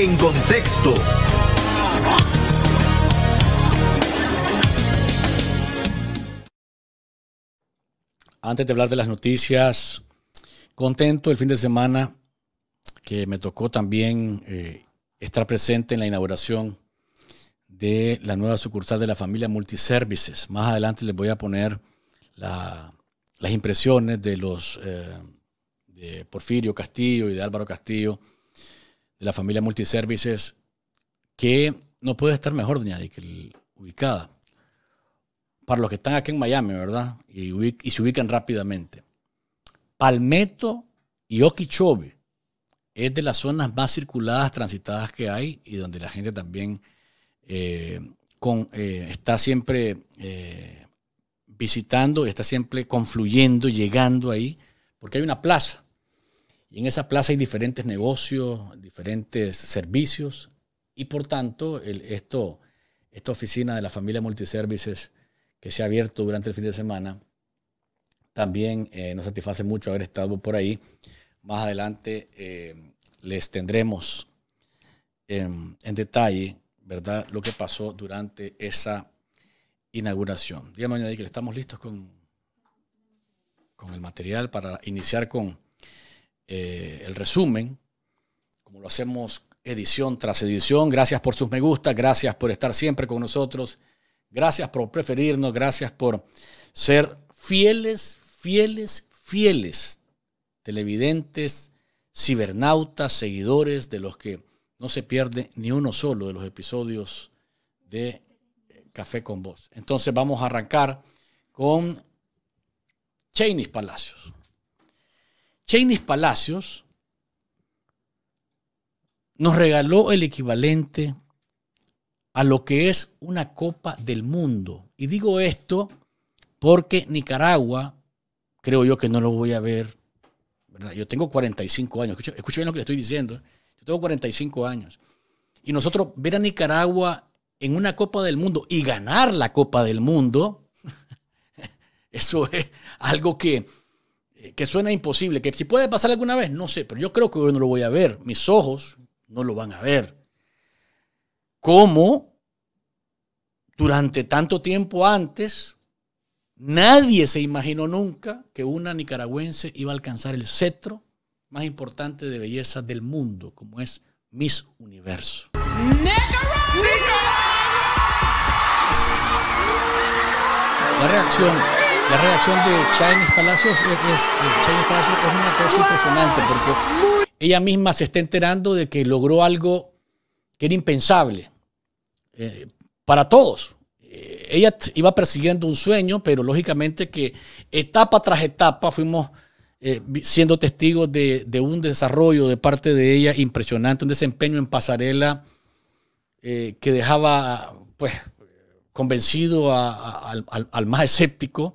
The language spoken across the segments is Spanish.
En contexto. Antes de hablar de las noticias, contento el fin de semana que me tocó también eh, estar presente en la inauguración de la nueva sucursal de la familia Multiservices. Más adelante les voy a poner las impresiones de los eh, de Porfirio Castillo y de Álvaro Castillo de la familia Multiservices, que no puede estar mejor, doña que ubicada. Para los que están aquí en Miami, ¿verdad? Y, y se ubican rápidamente. Palmetto y Okeechobee es de las zonas más circuladas, transitadas que hay y donde la gente también eh, eh, está siempre eh, visitando, está siempre confluyendo, llegando ahí, porque hay una plaza y en esa plaza hay diferentes negocios, diferentes servicios y por tanto esto, esta oficina de la familia Multiservices que se ha abierto durante el fin de semana también eh, nos satisface mucho haber estado por ahí. Más adelante eh, les tendremos em, en, detalle, ¿verdad?, lo que pasó durante esa inauguración. Dígame, que estamos listos con, con el material para iniciar con eh, el resumen, como lo hacemos edición tras edición. Gracias por sus me gusta, gracias por estar siempre con nosotros, gracias por preferirnos, gracias por ser fieles, fieles, fieles televidentes, cibernautas, seguidores de los que no se pierde ni uno solo de los episodios de eh, Café con Vos. Entonces vamos a arrancar con Cheney Palacios. Cheney Palacios nos regaló el equivalente a lo que es una Copa del Mundo. Y digo esto porque Nicaragua, creo yo que no lo voy a ver, ¿verdad? Yo tengo 45 años, escuchen escucha bien lo que le estoy diciendo, ¿eh? yo tengo 45 años. Y nosotros ver a Nicaragua en una Copa del Mundo y ganar la Copa del Mundo, eso es algo que eh, que suena imposible, que si puede pasar alguna vez, no sé, pero yo creo que hoy no lo voy a ver, mis ojos no lo van a ver. ¿Cómo durante tanto tiempo antes nadie se imaginó nunca que una nicaragüense iba a alcanzar el cetro más importante de belleza del mundo, como es Miss Universo? ¡Nicaragua! La reacción la reacción de Chinese Palacios es, una cosa impresionante porque ella misma se está enterando de que logró algo que era impensable eh, para todos. Eh, ella iba persiguiendo un sueño, pero lógicamente que etapa tras etapa fuimos eh, siendo testigos de, un desarrollo de parte de ella impresionante, un desempeño en pasarela que dejaba pues convencido al, más escéptico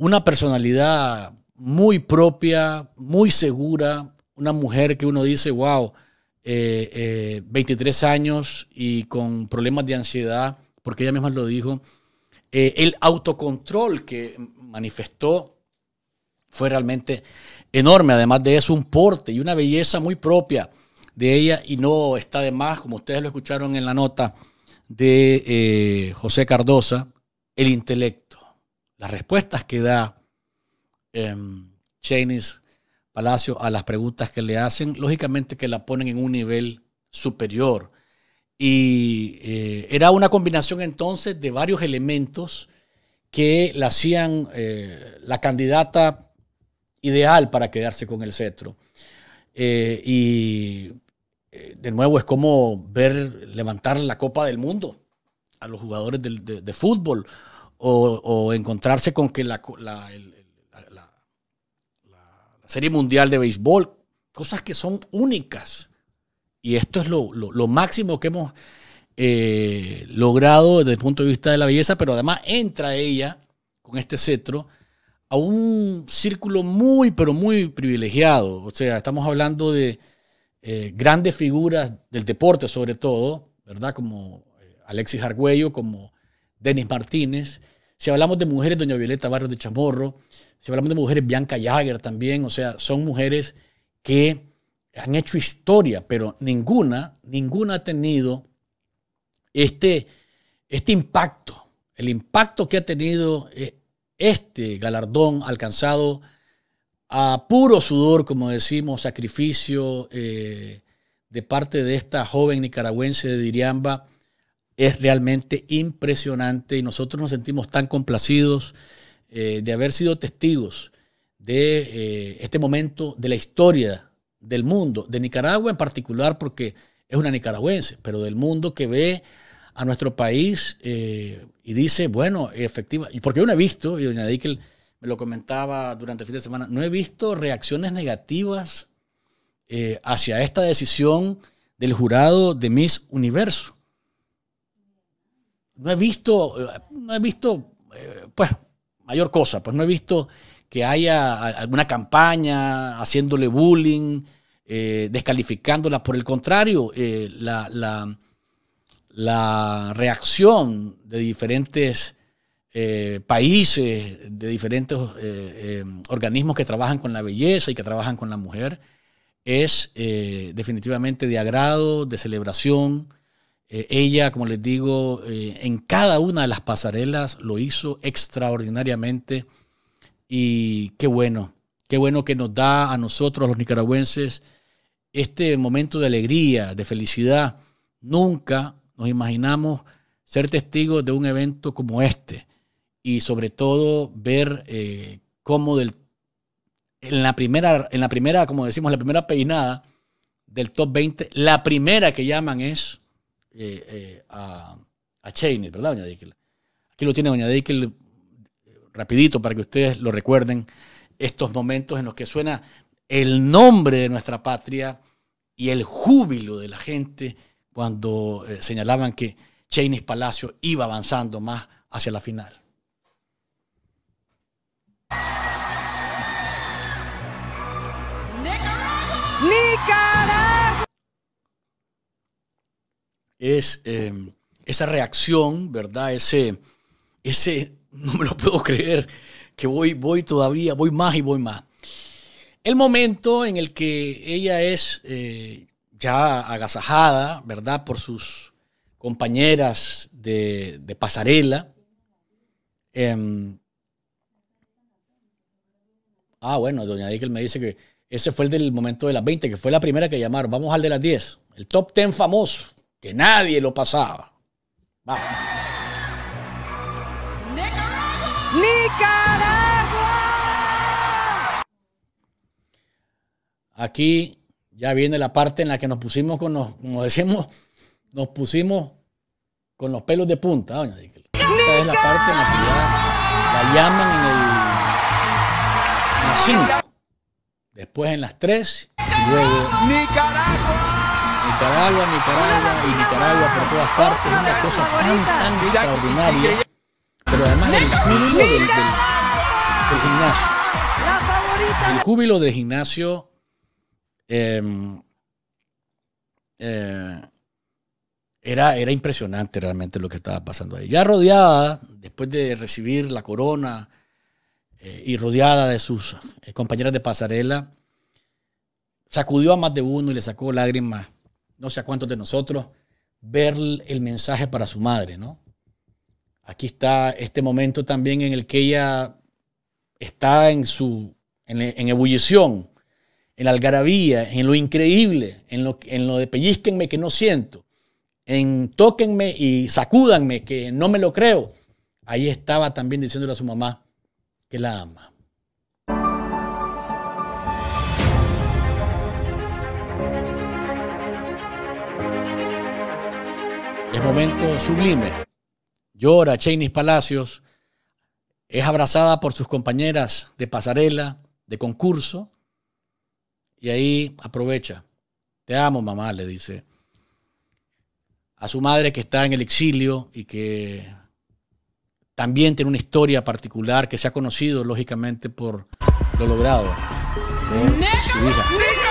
una personalidad muy propia, muy segura, una mujer que uno dice, wow, 23 eh, eh, años y con problemas de ansiedad, porque ella misma lo dijo, eh, el autocontrol que manifestó fue realmente enorme, además de eso, un porte y una belleza muy propia de ella y no está de más, como ustedes lo escucharon en la nota de José Cardosa, el intelecto las respuestas que da eh, Palacio a las preguntas que le hacen, lógicamente que la ponen en un nivel superior. Y eh, era una combinación entonces de varios elementos que la hacían eh, la candidata ideal para quedarse con el cetro. Eh, y de nuevo es como ver levantar la Copa del Mundo a los jugadores de fútbol o, encontrarse con que la, la, Serie Mundial de Béisbol, cosas que son únicas. Y esto es lo, máximo que hemos eh, logrado desde el punto de vista de la belleza, pero además entra ella con este cetro a un círculo muy, pero muy privilegiado. O sea, estamos hablando de eh, grandes figuras del deporte sobre todo, ¿verdad? Como eh, Alexis Arguello, como Denis Martínez. Si hablamos de mujeres, doña Violeta Barrios de Chamorro. Si hablamos de mujeres, Bianca Jagger también. O sea, son mujeres que han hecho historia, pero ninguna, ninguna ha tenido este, este impacto. El impacto que ha tenido eh, este galardón alcanzado a puro sudor, como decimos, sacrificio eh, de parte de esta joven nicaragüense de Diriamba es realmente impresionante y nosotros nos sentimos tan complacidos eh, de haber sido testigos de eh, este momento de la historia del mundo, de Nicaragua en particular, porque es una nicaragüense, pero del mundo que ve a nuestro país eh, y dice, bueno, efectiva, porque yo no he visto, y doña Dickel me lo comentaba durante el fin de semana, no he visto reacciones negativas hacia esta decisión del jurado de Miss Universo no he visto, no he visto, eh, pues, mayor cosa, pues no he visto que haya alguna campaña haciéndole bullying, eh, descalificándola. Por el contrario, eh, la, la, la, reacción de diferentes países, de diferentes organismos que trabajan con la belleza y que trabajan con la mujer, es definitivamente de agrado, de celebración eh, ella, como les digo, eh, en cada una de las pasarelas lo hizo extraordinariamente y qué bueno, qué bueno que nos da a nosotros, los nicaragüenses, este momento de alegría, de felicidad. Nunca nos imaginamos ser testigos de un evento como este y sobre todo ver eh, cómo en, la primera, en la primera, como decimos, la primera peinada del top 20, la primera que llaman es eh, eh, a, a Cheney, ¿verdad, doña Deikel? Aquí lo tiene doña Deikel eh, rapidito para que ustedes lo recuerden, estos momentos en los que suena el nombre de nuestra patria y el júbilo de la gente cuando señalaban que Cheney Palacio iba avanzando más hacia la final. ¡Nicaragua! es em, esa reacción, ¿verdad? Ese, ese, no me lo puedo creer, que voy, voy todavía, voy más y voy más. El momento en el que ella es eh, ya agasajada, ¿verdad? Por sus compañeras de, pasarela. Em, ah, bueno, doña Dickel me dice que ese fue el del momento de las 20, que fue la primera que llamaron. Vamos al de las 10, el top 10 famoso que nadie lo pasaba. Vamos. ¡Nicaragua! ¡Nicaragua! Aquí ya viene la parte en la que nos pusimos con los, como decimos, nos pusimos con los pelos de punta, doña Esta es la parte en la que ya la llaman en, el, en las después en las tres, luego... ¡Nicaragua! Nicaragua, Nicaragua y Nicaragua por todas partes, una cosa tan, extraordinaria, pero además el júbilo del, gimnasio. El júbilo del gimnasio era, era impresionante realmente lo que estaba pasando ahí. Ya rodeada, después de recibir la corona eh, y rodeada de sus eh, compañeras de pasarela, sacudió a más de uno y le sacó lágrimas no sé a cuántos de nosotros, ver el mensaje para su madre, ¿no? Aquí está este momento también en el que ella está en su en, ebullición, en la algarabía, en lo increíble, en lo, en lo de pellizquenme que no siento, en tóquenme y sacúdanme que no me lo creo. Ahí estaba también diciéndole a su mamá que la ama. momento sublime. Llora Cheney Palacios, es abrazada por sus compañeras de pasarela, de concurso, y ahí aprovecha. Te amo, mamá, le dice. A su madre que está en el exilio y que también tiene una historia particular que se ha conocido, lógicamente, por lo logrado su hija.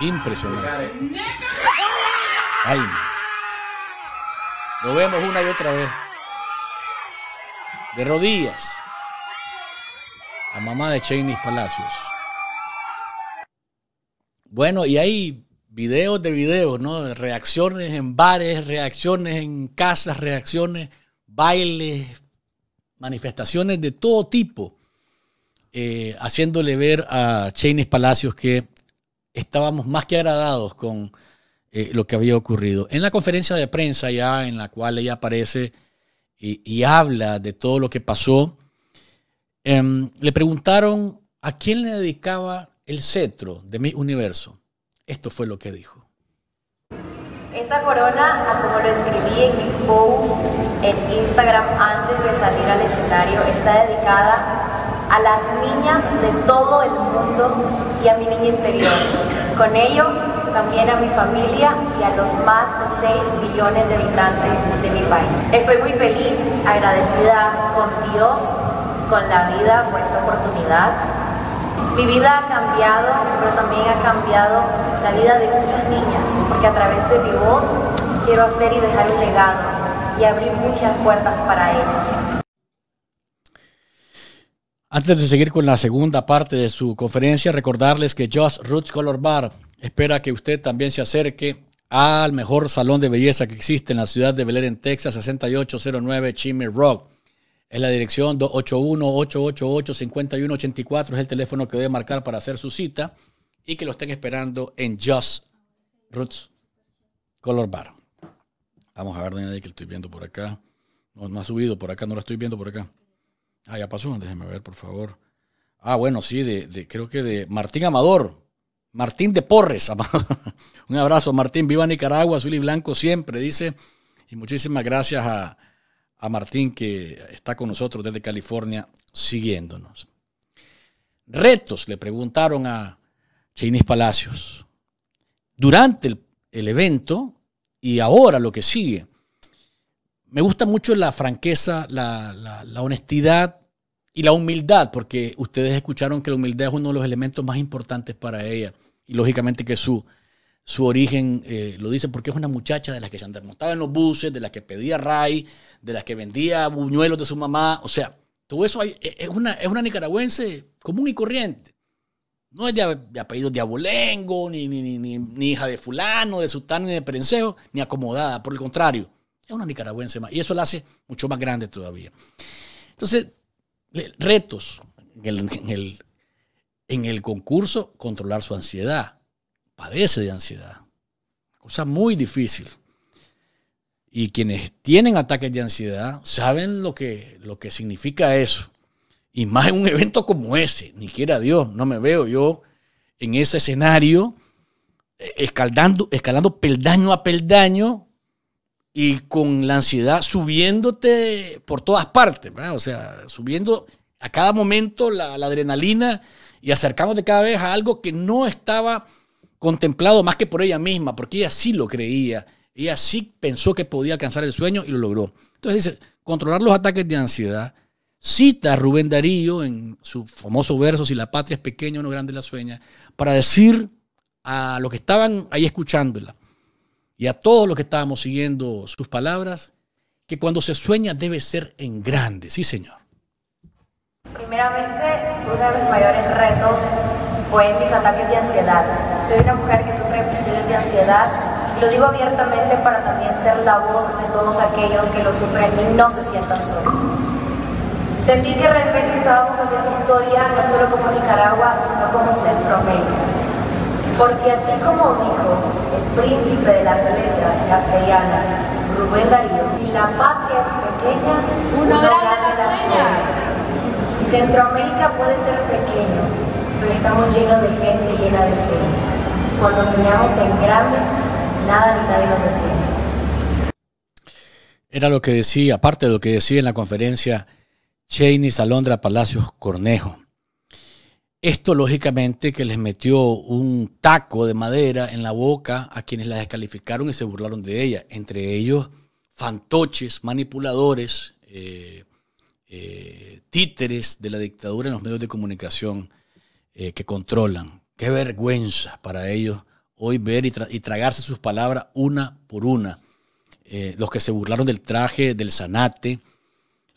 Impresionante. Ay, lo vemos una y otra vez. De rodillas. La mamá de Cheney Palacios. Bueno, y hay videos de videos, ¿no? Reacciones en bares, reacciones en casas, reacciones, bailes, manifestaciones de todo tipo eh, haciéndole ver a Cheney Palacios que estábamos más que agradados con eh, lo que había ocurrido. En la conferencia de prensa ya en la cual ella aparece y, habla de todo lo que pasó, em, le preguntaron a quién le dedicaba el cetro de mi universo. Esto fue lo que dijo. Esta corona, como lo escribí en mi post en Instagram antes de salir al escenario, está dedicada a las niñas de todo el mundo y a mi niña interior. Con ello, también a mi familia y a los más de 6 millones de habitantes de mi país. Estoy muy feliz, agradecida con Dios, con la vida por esta oportunidad. Mi vida ha cambiado, pero también ha cambiado la vida de muchas niñas, porque a través de mi voz quiero hacer y dejar un legado y abrir muchas puertas para ellas. Antes de seguir con la segunda parte de su conferencia, recordarles que Just Roots Color Bar espera que usted también se acerque al mejor salón de belleza que existe en la ciudad de Bel en Texas, 6809 Chimney Rock. En la dirección 281-888-5184. Es el teléfono que debe marcar para hacer su cita y que lo estén esperando en Just Roots Color Bar. Vamos a ver, doña que estoy viendo por acá. No, no ha subido por acá, no lo estoy viendo por acá. Ah, ya pasó, déjeme ver, por favor. Ah, bueno, sí, de, creo que de Martín Amador. Martín de Porres. Un abrazo, Martín. Viva Nicaragua, azul y blanco siempre, dice. Y muchísimas gracias a, a Martín que está con nosotros desde California siguiéndonos. Retos, le preguntaron a Chinis Palacios. Durante el evento y ahora lo que sigue, me gusta mucho la franqueza, la, honestidad y la humildad, porque ustedes escucharon que la humildad es uno de los elementos más importantes para ella. Y lógicamente que su, origen eh, lo dice porque es una muchacha de las que se montaba en los buses, de las que pedía ray, de las que vendía buñuelos de su mamá. O sea, todo eso e, es, una, nicaragüense común y corriente. No es de, apellido diabolengo, ni ni, hija de fulano, de sultán, ni de prenseo, ni acomodada. Por el contrario, es una nicaragüense más. Y eso la hace mucho más grande todavía. Entonces, retos en el, en el, concurso, controlar su ansiedad. Padece de ansiedad. Cosa muy difícil. Y quienes tienen ataques de ansiedad saben lo que, lo que significa eso. Y más en un evento como ese, ni quiera Dios, no me veo yo en ese escenario eh, escalando peldaño a peldaño y con la ansiedad subiéndote por todas partes, O sea, subiendo a cada momento la, adrenalina y acercándote cada vez a algo que no estaba contemplado más que por ella misma, porque ella sí lo creía, ella sí pensó que podía alcanzar el sueño y lo logró. Entonces dice, controlar los ataques de ansiedad, cita a Rubén Darío en su famoso verso, si la patria es pequeña, o no grande la sueña, para decir a los que estaban ahí escuchándola, y a todos los que estábamos siguiendo sus palabras, que cuando se sueña debe ser en grande, sí Señor. Primeramente, uno de mis mayores retos fue mis ataques de ansiedad. Soy una mujer que sufre episodios de ansiedad y lo digo abiertamente para también ser la voz de todos aquellos que lo sufren y no se sientan solos. Sentí que realmente estábamos haciendo historia no solo como Nicaragua, sino como Centroamérica. Porque así como dijo príncipe de las letras Castellana, Rubén Darío. Si la patria es pequeña, una gran la Centroamérica puede ser pequeño, pero estamos llenos de gente llena de sueño. Cuando soñamos en grande, nada ni nadie nos detiene. Era lo que decía, aparte de lo que decía en la conferencia Cheney Salondra Palacios Cornejo. Esto lógicamente que les metió un taco de madera en la boca a quienes la descalificaron y se burlaron de ella, entre ellos fantoches, manipuladores, eh, eh, títeres de la dictadura en los medios de comunicación eh, que controlan. Qué vergüenza para ellos hoy ver y, y tragarse sus palabras una por una. los que se burlaron del traje, del zanate,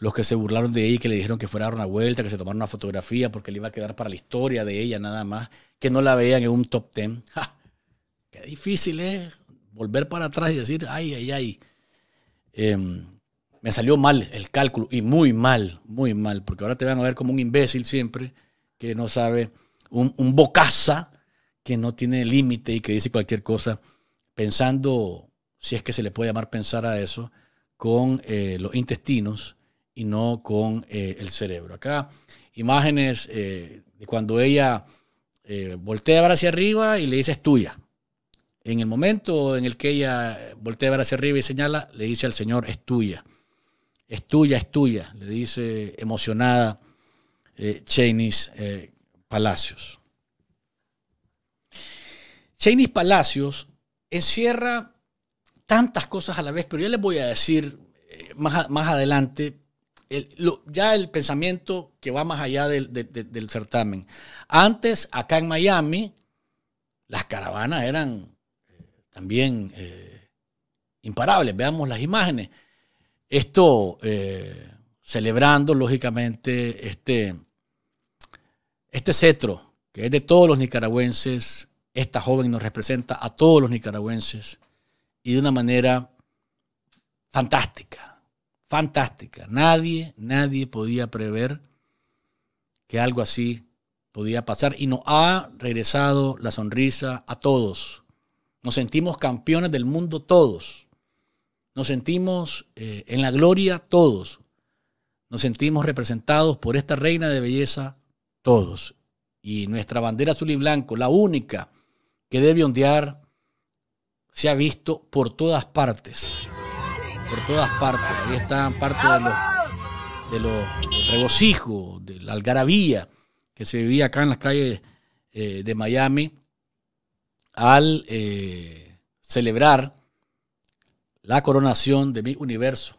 los que se burlaron de ella, que le dijeron que fuera a dar una vuelta, que se tomaron una fotografía porque le iba a quedar para la historia de ella nada más, que no la veían en un top ten. Qué difícil es ¿eh? volver para atrás y decir, ay, ay, ay. Em, me salió mal el cálculo y muy mal, muy mal, porque ahora te van a ver como un imbécil siempre que no sabe, un, bocaza que no tiene límite y que dice cualquier cosa, pensando, si es que se le puede llamar pensar a eso, con eh, los intestinos y no con eh, el cerebro. Acá imágenes eh, de cuando ella eh, voltea ver hacia arriba y le dice es tuya. En el momento en el que ella voltea hacia arriba y señala, le dice al Señor es tuya. Es tuya, es tuya, le dice emocionada Chenis Palacios. Chenis Palacios encierra tantas cosas a la vez, pero ya les voy a decir más, más adelante ya el pensamiento que va más allá del, certamen. Antes, acá en Miami, las caravanas eran eh, también eh, imparables. Veamos las imágenes. Esto eh, celebrando, lógicamente, este, este cetro que es de todos los nicaragüenses. Esta joven nos representa a todos los nicaragüenses y de una manera fantástica fantástica. Nadie, nadie podía prever que algo así podía pasar y nos ha regresado la sonrisa a todos. Nos sentimos campeones del mundo todos. Nos sentimos eh, en la gloria todos. Nos sentimos representados por esta reina de belleza todos. Y nuestra bandera azul y blanco, la única que debe ondear, se ha visto por todas partes por todas partes. Ahí están parte de los, regocijos, de la algarabía que se vivía acá en las calles eh, de Miami al eh, celebrar la coronación de mi universo,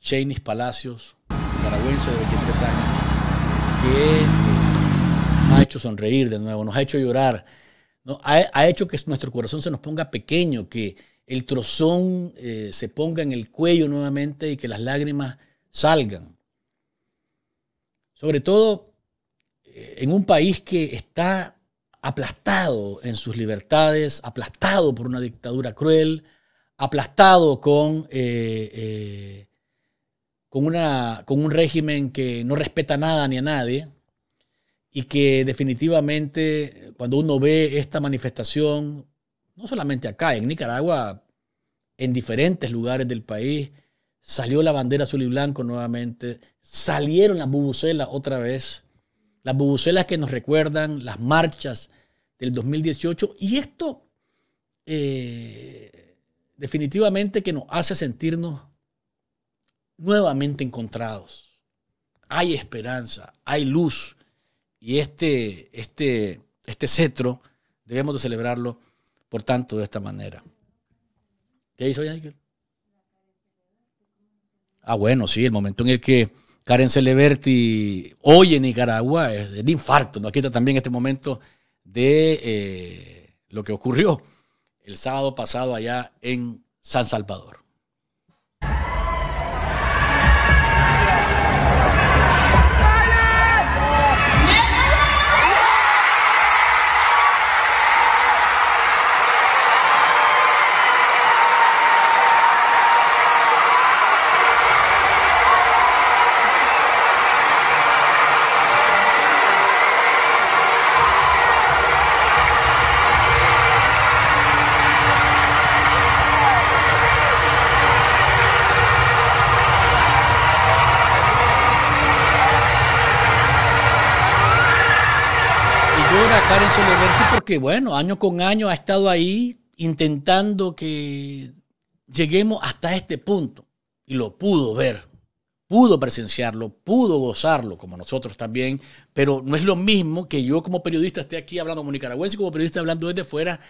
Chainis Palacios, nicaragüense de 23 años, que eh, nos ha hecho sonreír de nuevo, nos ha hecho llorar, ¿no? ha, ha hecho que nuestro corazón se nos ponga pequeño, que el trozón eh, se ponga en el cuello nuevamente y que las lágrimas salgan. Sobre todo eh, en un país que está aplastado en sus libertades, aplastado por una dictadura cruel, aplastado con, eh, con, una, con un régimen que no respeta nada ni a nadie y que definitivamente cuando uno ve esta manifestación no solamente acá, en Nicaragua, en diferentes lugares del país, salió la bandera azul y blanco nuevamente, salieron las bubucelas otra vez, las bubucelas que nos recuerdan las marchas del 2018 y esto eh, definitivamente que nos hace sentirnos nuevamente encontrados. Hay esperanza, hay luz y este, este, este cetro debemos de celebrarlo por tanto de esta manera. ¿Qué hizo Yanikel? Ah, bueno, sí, el momento en el que Karen Celeberti hoy en Nicaragua es, de infarto, Aquí está también este momento de eh, lo que ocurrió el sábado pasado allá en San Salvador. porque, bueno, año con año ha estado ahí intentando que lleguemos hasta este punto. Y lo pudo ver, pudo presenciarlo, pudo gozarlo, como nosotros también, pero no es lo mismo que yo como periodista esté aquí hablando como nicaragüense, como periodista hablando desde fuera,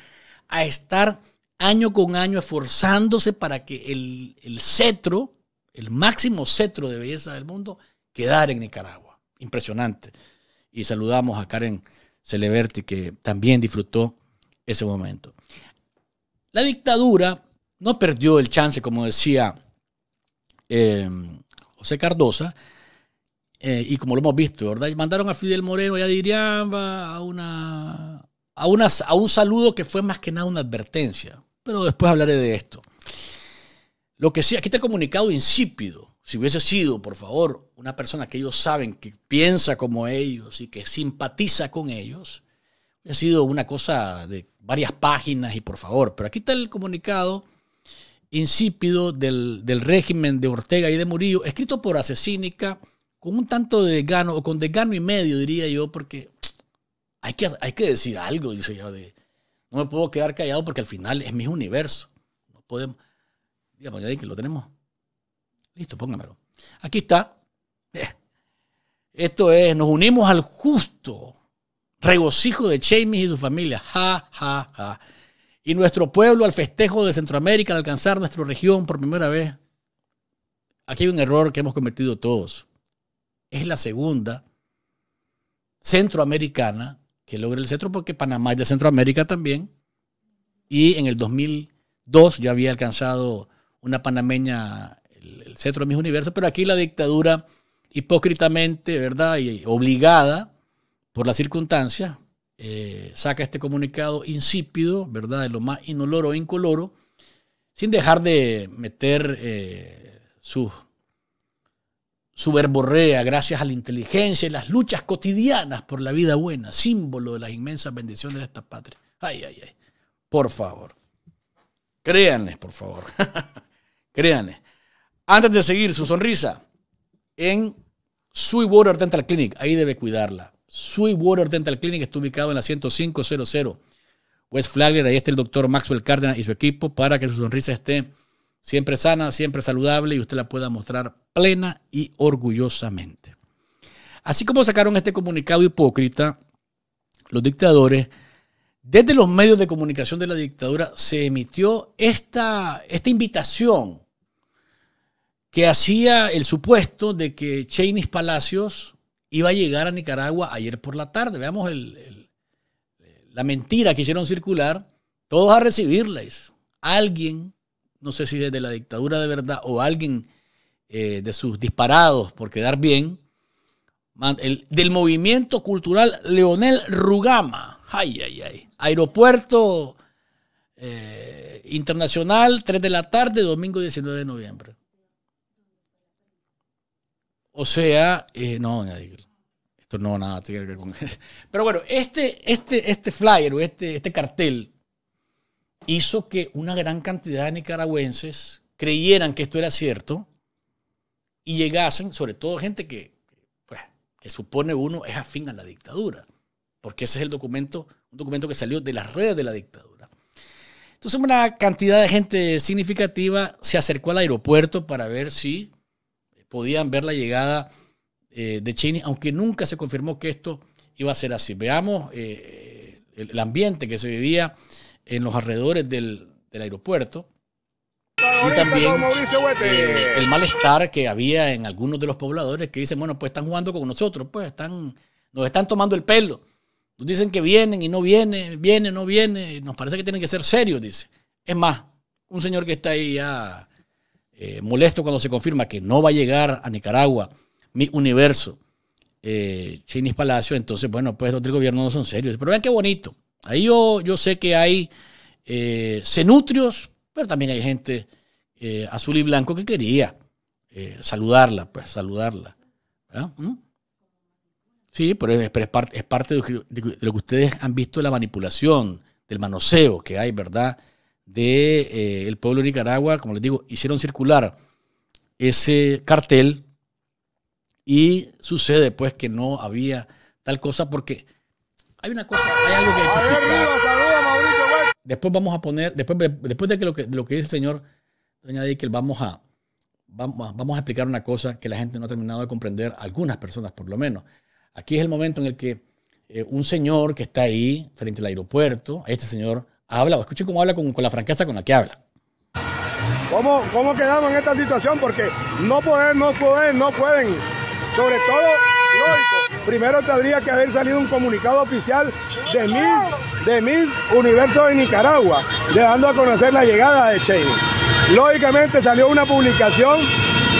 a estar año con año esforzándose para que el, el cetro, el máximo cetro de belleza del mundo, quedara en Nicaragua. Impresionante. Y saludamos a Karen Celeberti, que también disfrutó ese momento. La dictadura no perdió el chance, como decía eh, José Cardosa, eh, y como lo hemos visto, ¿verdad? Mandaron a Fidel Moreno y a Diriamba a una, a, una, a un saludo que fue más que nada una advertencia, pero después hablaré de esto. Lo que sí, aquí está comunicado insípido, si hubiese sido, por favor, una persona que ellos saben, que piensa como ellos y que simpatiza con ellos, ha sido una cosa de varias páginas y por favor. Pero aquí está el comunicado insípido del, régimen de Ortega y de Murillo, escrito por Asesínica, con un tanto de desgano, o con desgano y medio, diría yo, porque hay que, hay que decir algo, dice yo. no me puedo quedar callado porque al final es mi universo. No podemos. Digamos, ya que lo tenemos Listo, póngamelo. Aquí está. Esto es, nos unimos al justo regocijo de Chamis y su familia. Ja, ja, ja. Y nuestro pueblo al festejo de Centroamérica al alcanzar nuestra región por primera vez. Aquí hay un error que hemos cometido todos. Es la segunda centroamericana que logra el centro porque Panamá es de Centroamérica también. Y en el 2002 ya había alcanzado una panameña centro de mis universos, pero aquí la dictadura hipócritamente, ¿verdad? Y obligada por las circunstancias, eh, saca este comunicado insípido, ¿verdad? De lo más inoloro e incoloro, sin dejar de meter eh, su, su verborrea gracias a la inteligencia y las luchas cotidianas por la vida buena, símbolo de las inmensas bendiciones de esta patria. Ay, ay, ay. Por favor. créanle, por favor. créanle. Antes de seguir, su sonrisa en Sweetwater Dental Clinic. Ahí debe cuidarla. Sweetwater Dental Clinic está ubicado en la 10500 West Flagler. Ahí está el doctor Maxwell Cárdenas y su equipo para que su sonrisa esté siempre sana, siempre saludable y usted la pueda mostrar plena y orgullosamente. Así como sacaron este comunicado hipócrita, los dictadores, desde los medios de comunicación de la dictadura se emitió esta, esta invitación que hacía el supuesto de que cheney Palacios iba a llegar a Nicaragua ayer por la tarde. Veamos la mentira que hicieron circular. Todos a recibirles. Alguien, no sé si desde la dictadura de verdad o alguien eh, de sus disparados por quedar bien, del movimiento cultural Leonel Rugama. Ay, ay, ay. Aeropuerto eh, Internacional, 3 de la tarde, domingo 19 de noviembre. O sea, eh, no, Esto no nada tiene que ver con Pero bueno, este, este, este flyer o este, este cartel hizo que una gran cantidad de nicaragüenses creyeran que esto era cierto y llegasen, sobre todo gente que, pues, que supone uno es afín a la dictadura, porque ese es el documento, un documento que salió de las redes de la dictadura. Entonces una cantidad de gente significativa se acercó al aeropuerto para ver si podían ver la llegada eh, de Cheney, aunque nunca se confirmó que esto iba a ser así. Veamos eh, el, ambiente que se vivía en los alrededores del, aeropuerto y también eh, el malestar que había en algunos de los pobladores que dicen, bueno, pues están jugando con nosotros, pues están, nos están tomando el pelo. Nos dicen que vienen y no vienen, vienen, no vienen. Nos parece que tienen que ser serios, dice. Es más, un señor que está ahí ya eh, molesto cuando se confirma que no va a llegar a Nicaragua mi universo, eh, Chinis Palacio, entonces, bueno, pues los gobierno no son serios. Pero vean qué bonito. Ahí yo, yo sé que hay eh, cenutrios, pero también hay gente eh, azul y blanco que quería eh, saludarla, pues saludarla. ¿Mm? Sí, pero es, parte, de, de lo que ustedes han visto de la manipulación, del manoseo que hay, ¿verdad? del de, eh, el pueblo de Nicaragua, como les digo, hicieron circular ese cartel y sucede pues que no había tal cosa porque hay una cosa, hay algo que Después vamos a poner, después, después de, que lo que, dice el señor Doña Dickel, vamos a, vamos, vamos a explicar una cosa que la gente no ha terminado de comprender, algunas personas por lo menos. Aquí es el momento en el que eh, un señor que está ahí frente al aeropuerto, este señor habla escuchen cómo habla con, la franqueza con la que habla. ¿Cómo, ¿Cómo, quedamos en esta situación? Porque no pueden, no pueden, no pueden. Sobre todo, lógico, primero tendría que haber salido un comunicado oficial de mil de Universo de Nicaragua, Dejando a conocer la llegada de Cheney Lógicamente salió una publicación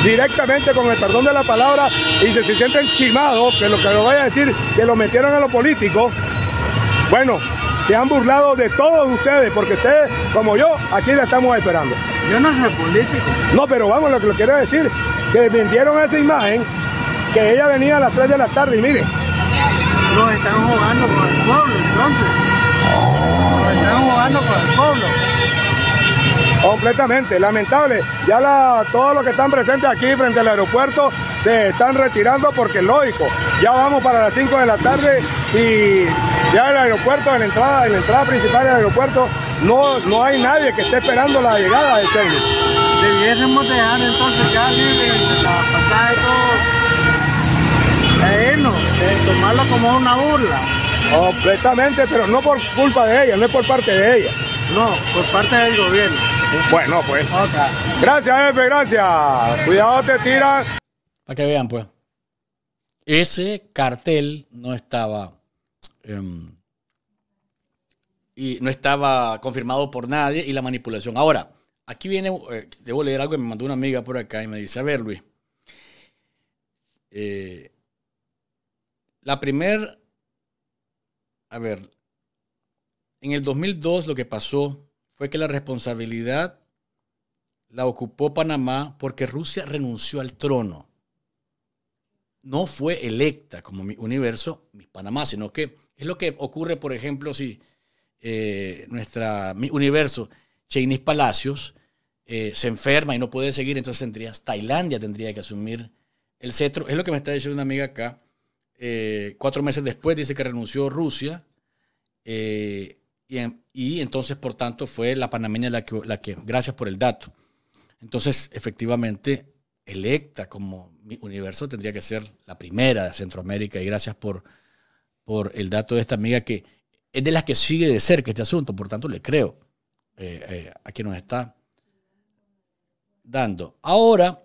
directamente con el perdón de la palabra y se, se sienten chimados, que lo que lo vaya a decir, que lo metieron a los políticos. Bueno, se han burlado de todos ustedes, porque ustedes, como yo, aquí la estamos esperando. Yo no soy político. No, pero vamos, lo que lo quiero decir, que vendieron esa imagen, que ella venía a las 3 de la tarde y miren. Nos están jugando con el pueblo, entonces. Nos están jugando con el pueblo. Completamente, lamentable. Ya la, todos los que están presentes aquí frente al aeropuerto se están retirando porque lógico, ya vamos para las 5 de la tarde y ya el aeropuerto, en la entrada, en la entrada principal del aeropuerto, no, no hay nadie que esté esperando la llegada De técnico. Debiésemos dejar entonces ya la pasada de todos De irnos, de tomarlo como una burla. Completamente, pero no por culpa de ella, no es por parte de ella. No, por parte del gobierno. Bueno, pues. Gracias, jefe, gracias. Cuidado, te tiran. Para que vean, pues. Ese cartel no estaba. Em, y no estaba confirmado por nadie y la manipulación. Ahora, aquí viene. Eh, debo leer algo que me mandó una amiga por acá y me dice: A ver, Luis. Eh, la primera. A ver. En el 2002 lo que pasó fue que la responsabilidad la ocupó Panamá porque Rusia renunció al trono. No fue electa como mi universo, mi Panamá, sino que es lo que ocurre, por ejemplo, si eh, nuestra, mi universo, Cheney Palacios, eh, se enferma y no puede seguir, entonces tendrías Tailandia tendría que asumir el cetro. Es lo que me está diciendo una amiga acá. Eh, cuatro meses después dice que renunció Rusia y, entonces, por tanto, fue la panameña la que, gracias por el dato. Entonces, efectivamente, electa como mi universo tendría que ser la primera de Centroamérica y gracias por, por el dato de esta amiga que es de las que sigue de cerca este asunto, por tanto le creo eh, eh, a quien nos está dando. Ahora,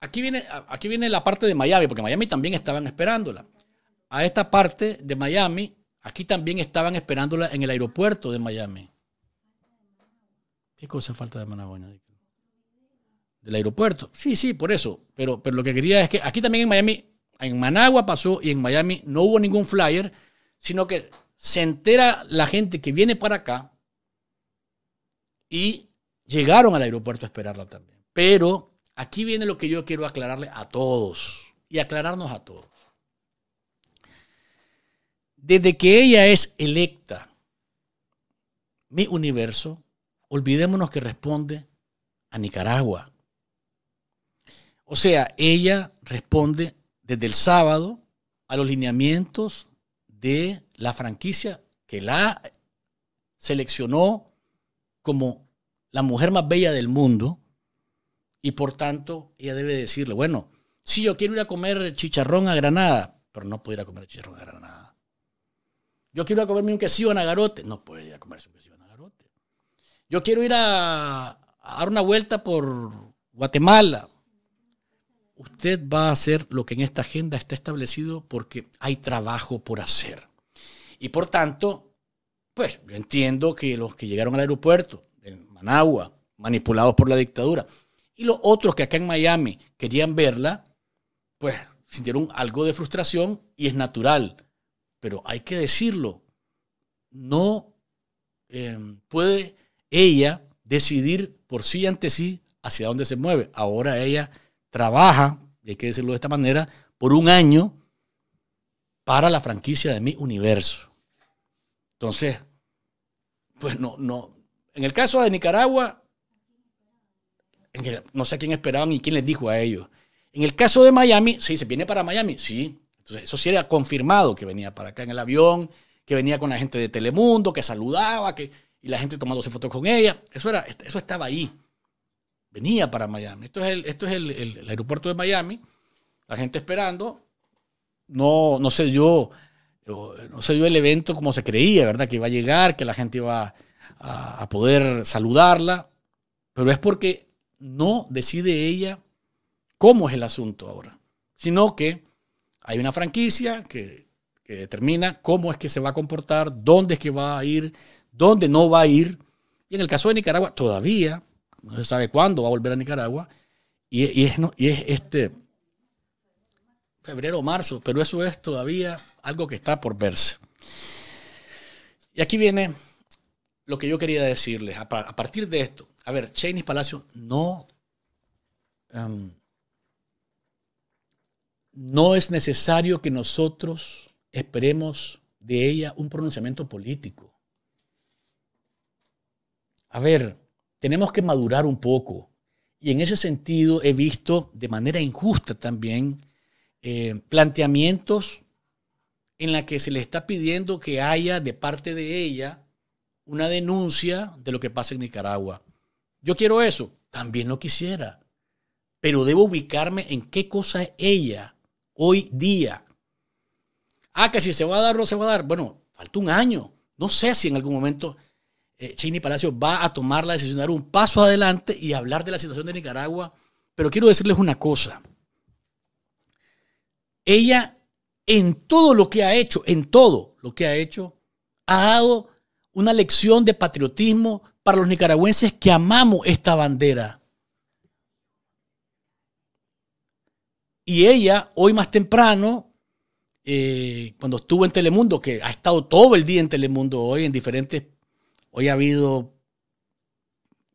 aquí viene, aquí viene la parte de Miami, porque Miami también estaban esperándola. A esta parte de Miami Aquí también estaban esperándola en el aeropuerto de Miami. ¿Qué cosa falta de Managua? Del aeropuerto. Sí, sí, por eso. Pero, pero lo que quería es que aquí también en Miami, en Managua pasó y en Miami no hubo ningún flyer, sino que se entera la gente que viene para acá y llegaron al aeropuerto a esperarla también. Pero aquí viene lo que yo quiero aclararle a todos y aclararnos a todos. Desde que ella es electa, mi universo, olvidémonos que responde a Nicaragua. O sea, ella responde desde el sábado a los lineamientos de la franquicia que la seleccionó como la mujer más bella del mundo y por tanto ella debe decirle, bueno, si yo quiero ir a comer chicharrón a Granada, pero no puedo ir a comer chicharrón a Granada yo quiero ir a comerme un quesillo a Nagarote. No puede ir a comerse un quesillo a Nagarote. Yo quiero ir a, a dar una vuelta por Guatemala. Usted va a hacer lo que en esta agenda está establecido porque hay trabajo por hacer. Y por tanto, pues yo entiendo que los que llegaron al aeropuerto en Managua, manipulados por la dictadura, y los otros que acá en Miami querían verla, pues sintieron algo de frustración y es natural pero hay que decirlo, no em, puede ella decidir por sí ante sí hacia dónde se mueve. Ahora ella trabaja, y hay que decirlo de esta manera, por un año para la franquicia de mi universo. Entonces, pues no, no. En el caso de Nicaragua, no sé a quién esperaban y quién les dijo a ellos. En el caso de Miami, si se viene para Miami, sí, entonces, eso sí era confirmado que venía para acá en el avión, que venía con la gente de Telemundo, que saludaba, que, y la gente tomándose fotos con ella. Eso, era, eso estaba ahí. Venía para Miami. Esto es el, esto es el, el, aeropuerto de Miami. La gente esperando. No, no se dio, eh, no dio el evento como se creía, ¿verdad? Que iba a llegar, que la gente iba a poder saludarla. Pero es porque no decide ella cómo es el asunto ahora, sino que hay una franquicia que, determina cómo es que se va a comportar, dónde es que va a ir, dónde no va a ir. Y en el caso de Nicaragua, todavía no se sabe cuándo va a volver a Nicaragua. Y, es, este febrero o marzo, pero eso es todavía algo que está por verse. Y aquí viene lo que yo quería decirles. A, partir de esto, a ver, Cheney Palacio no. Em, no es necesario que nosotros esperemos de ella un pronunciamiento político. A ver, tenemos que madurar un poco. Y en ese sentido he visto de manera injusta también eh, planteamientos en la que se le está pidiendo que haya de parte de ella una denuncia de lo que pasa en Nicaragua. Yo quiero eso, también lo quisiera, pero debo ubicarme en qué cosa es ella hoy día. Ah, que si se va a dar o no se va a dar. Bueno, falta un año. No sé si en algún momento eh, Cheney Palacio va a tomar la decisión de dar un paso adelante y hablar de la situación de Nicaragua. Pero quiero decirles una cosa. Ella, en todo lo que ha hecho, en todo lo que ha hecho, ha dado una lección de patriotismo para los nicaragüenses que amamos esta bandera. Y ella, hoy más temprano, eh, cuando estuvo en Telemundo, que ha estado todo el día en Telemundo hoy, en diferentes, hoy ha habido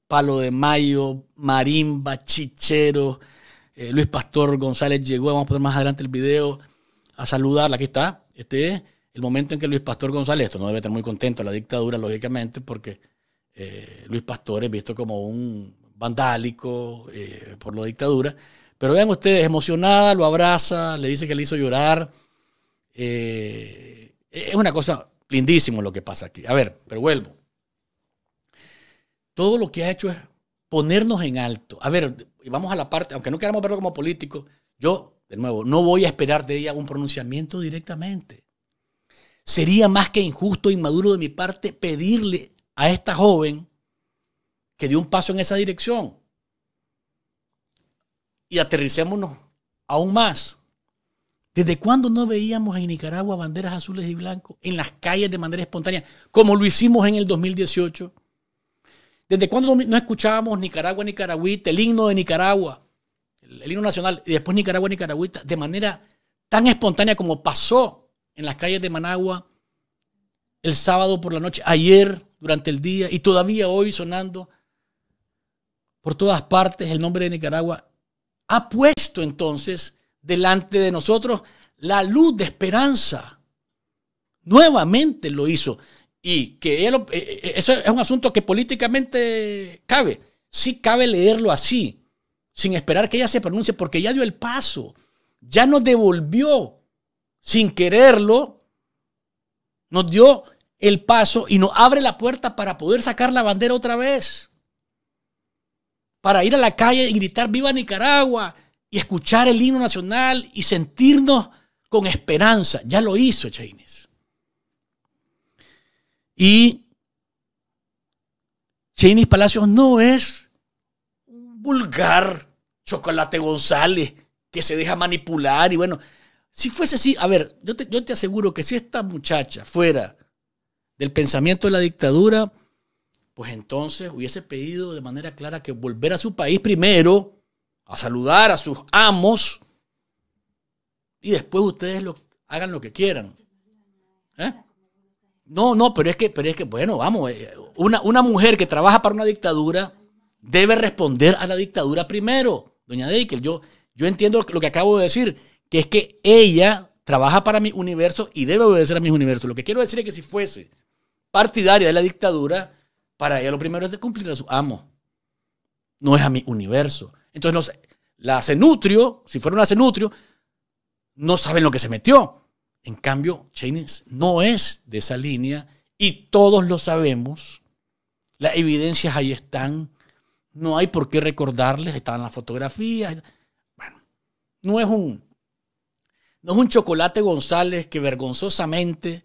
Palo de Mayo, Marimba, Chichero, eh, Luis Pastor González llegó, vamos a poner más adelante el video, a saludarla, aquí está, este es el momento en que Luis Pastor González, esto no debe estar muy contento la dictadura, lógicamente, porque eh, Luis Pastor es visto como un vandálico por la dictadura, pero vean ustedes, emocionada, lo abraza, le dice que le hizo llorar. Eh, es una cosa lindísima lo que pasa aquí. A ver, pero vuelvo. Todo lo que ha hecho es ponernos en alto. A ver, vamos a la parte, aunque no queramos verlo como político, yo, de nuevo, no voy a esperar de ella un pronunciamiento directamente. Sería más que injusto e inmaduro de mi parte pedirle a esta joven que dio un paso en esa dirección y aterricémonos aún más. ¿Desde cuándo no veíamos en Nicaragua banderas azules y blancos en las calles de manera espontánea, como lo hicimos en el 2018? ¿Desde cuándo no escuchábamos Nicaragua, Nicaragüita, el himno de Nicaragua, el, himno nacional, y después Nicaragua, Nicaragüita, de manera tan espontánea como pasó en las calles de Managua el sábado por la noche, ayer durante el día y todavía hoy sonando por todas partes el nombre de Nicaragua ha puesto entonces delante de nosotros la luz de esperanza. Nuevamente lo hizo. Y que eh, eh, eso es un asunto que políticamente cabe. Sí cabe leerlo así, sin esperar que ella se pronuncie, porque ya dio el paso. Ya nos devolvió, sin quererlo, nos dio el paso y nos abre la puerta para poder sacar la bandera otra vez para ir a la calle y gritar viva Nicaragua y escuchar el himno nacional y sentirnos con esperanza. Ya lo hizo Cheines. Y Cheines Palacios no es un vulgar chocolate González que se deja manipular y bueno, si fuese así, a ver, yo te aseguro que si esta muchacha fuera del pensamiento de la dictadura, pues entonces hubiese pedido de manera clara que volver a su país primero, a saludar a sus amos, y después ustedes lo, hagan lo que quieran. ¿Eh? No, no, pero es que, pero es que bueno, vamos, eh, una, mujer que trabaja para una dictadura debe responder a la dictadura primero, doña Deikel. Yo, yo entiendo lo que acabo de decir, que es que ella trabaja para mi universo y debe obedecer a mis universos. Lo que quiero decir es que si fuese partidaria de la dictadura, para ella lo primero es de cumplir a su amo. No es a mi universo. Entonces los, la cenutrio, si fuera una cenutrio, no saben lo que se metió. En cambio, Cheney no es de esa línea y todos lo sabemos. Las evidencias ahí están. No hay por qué recordarles. Están las fotografías. Bueno, no es un, no es un chocolate González que vergonzosamente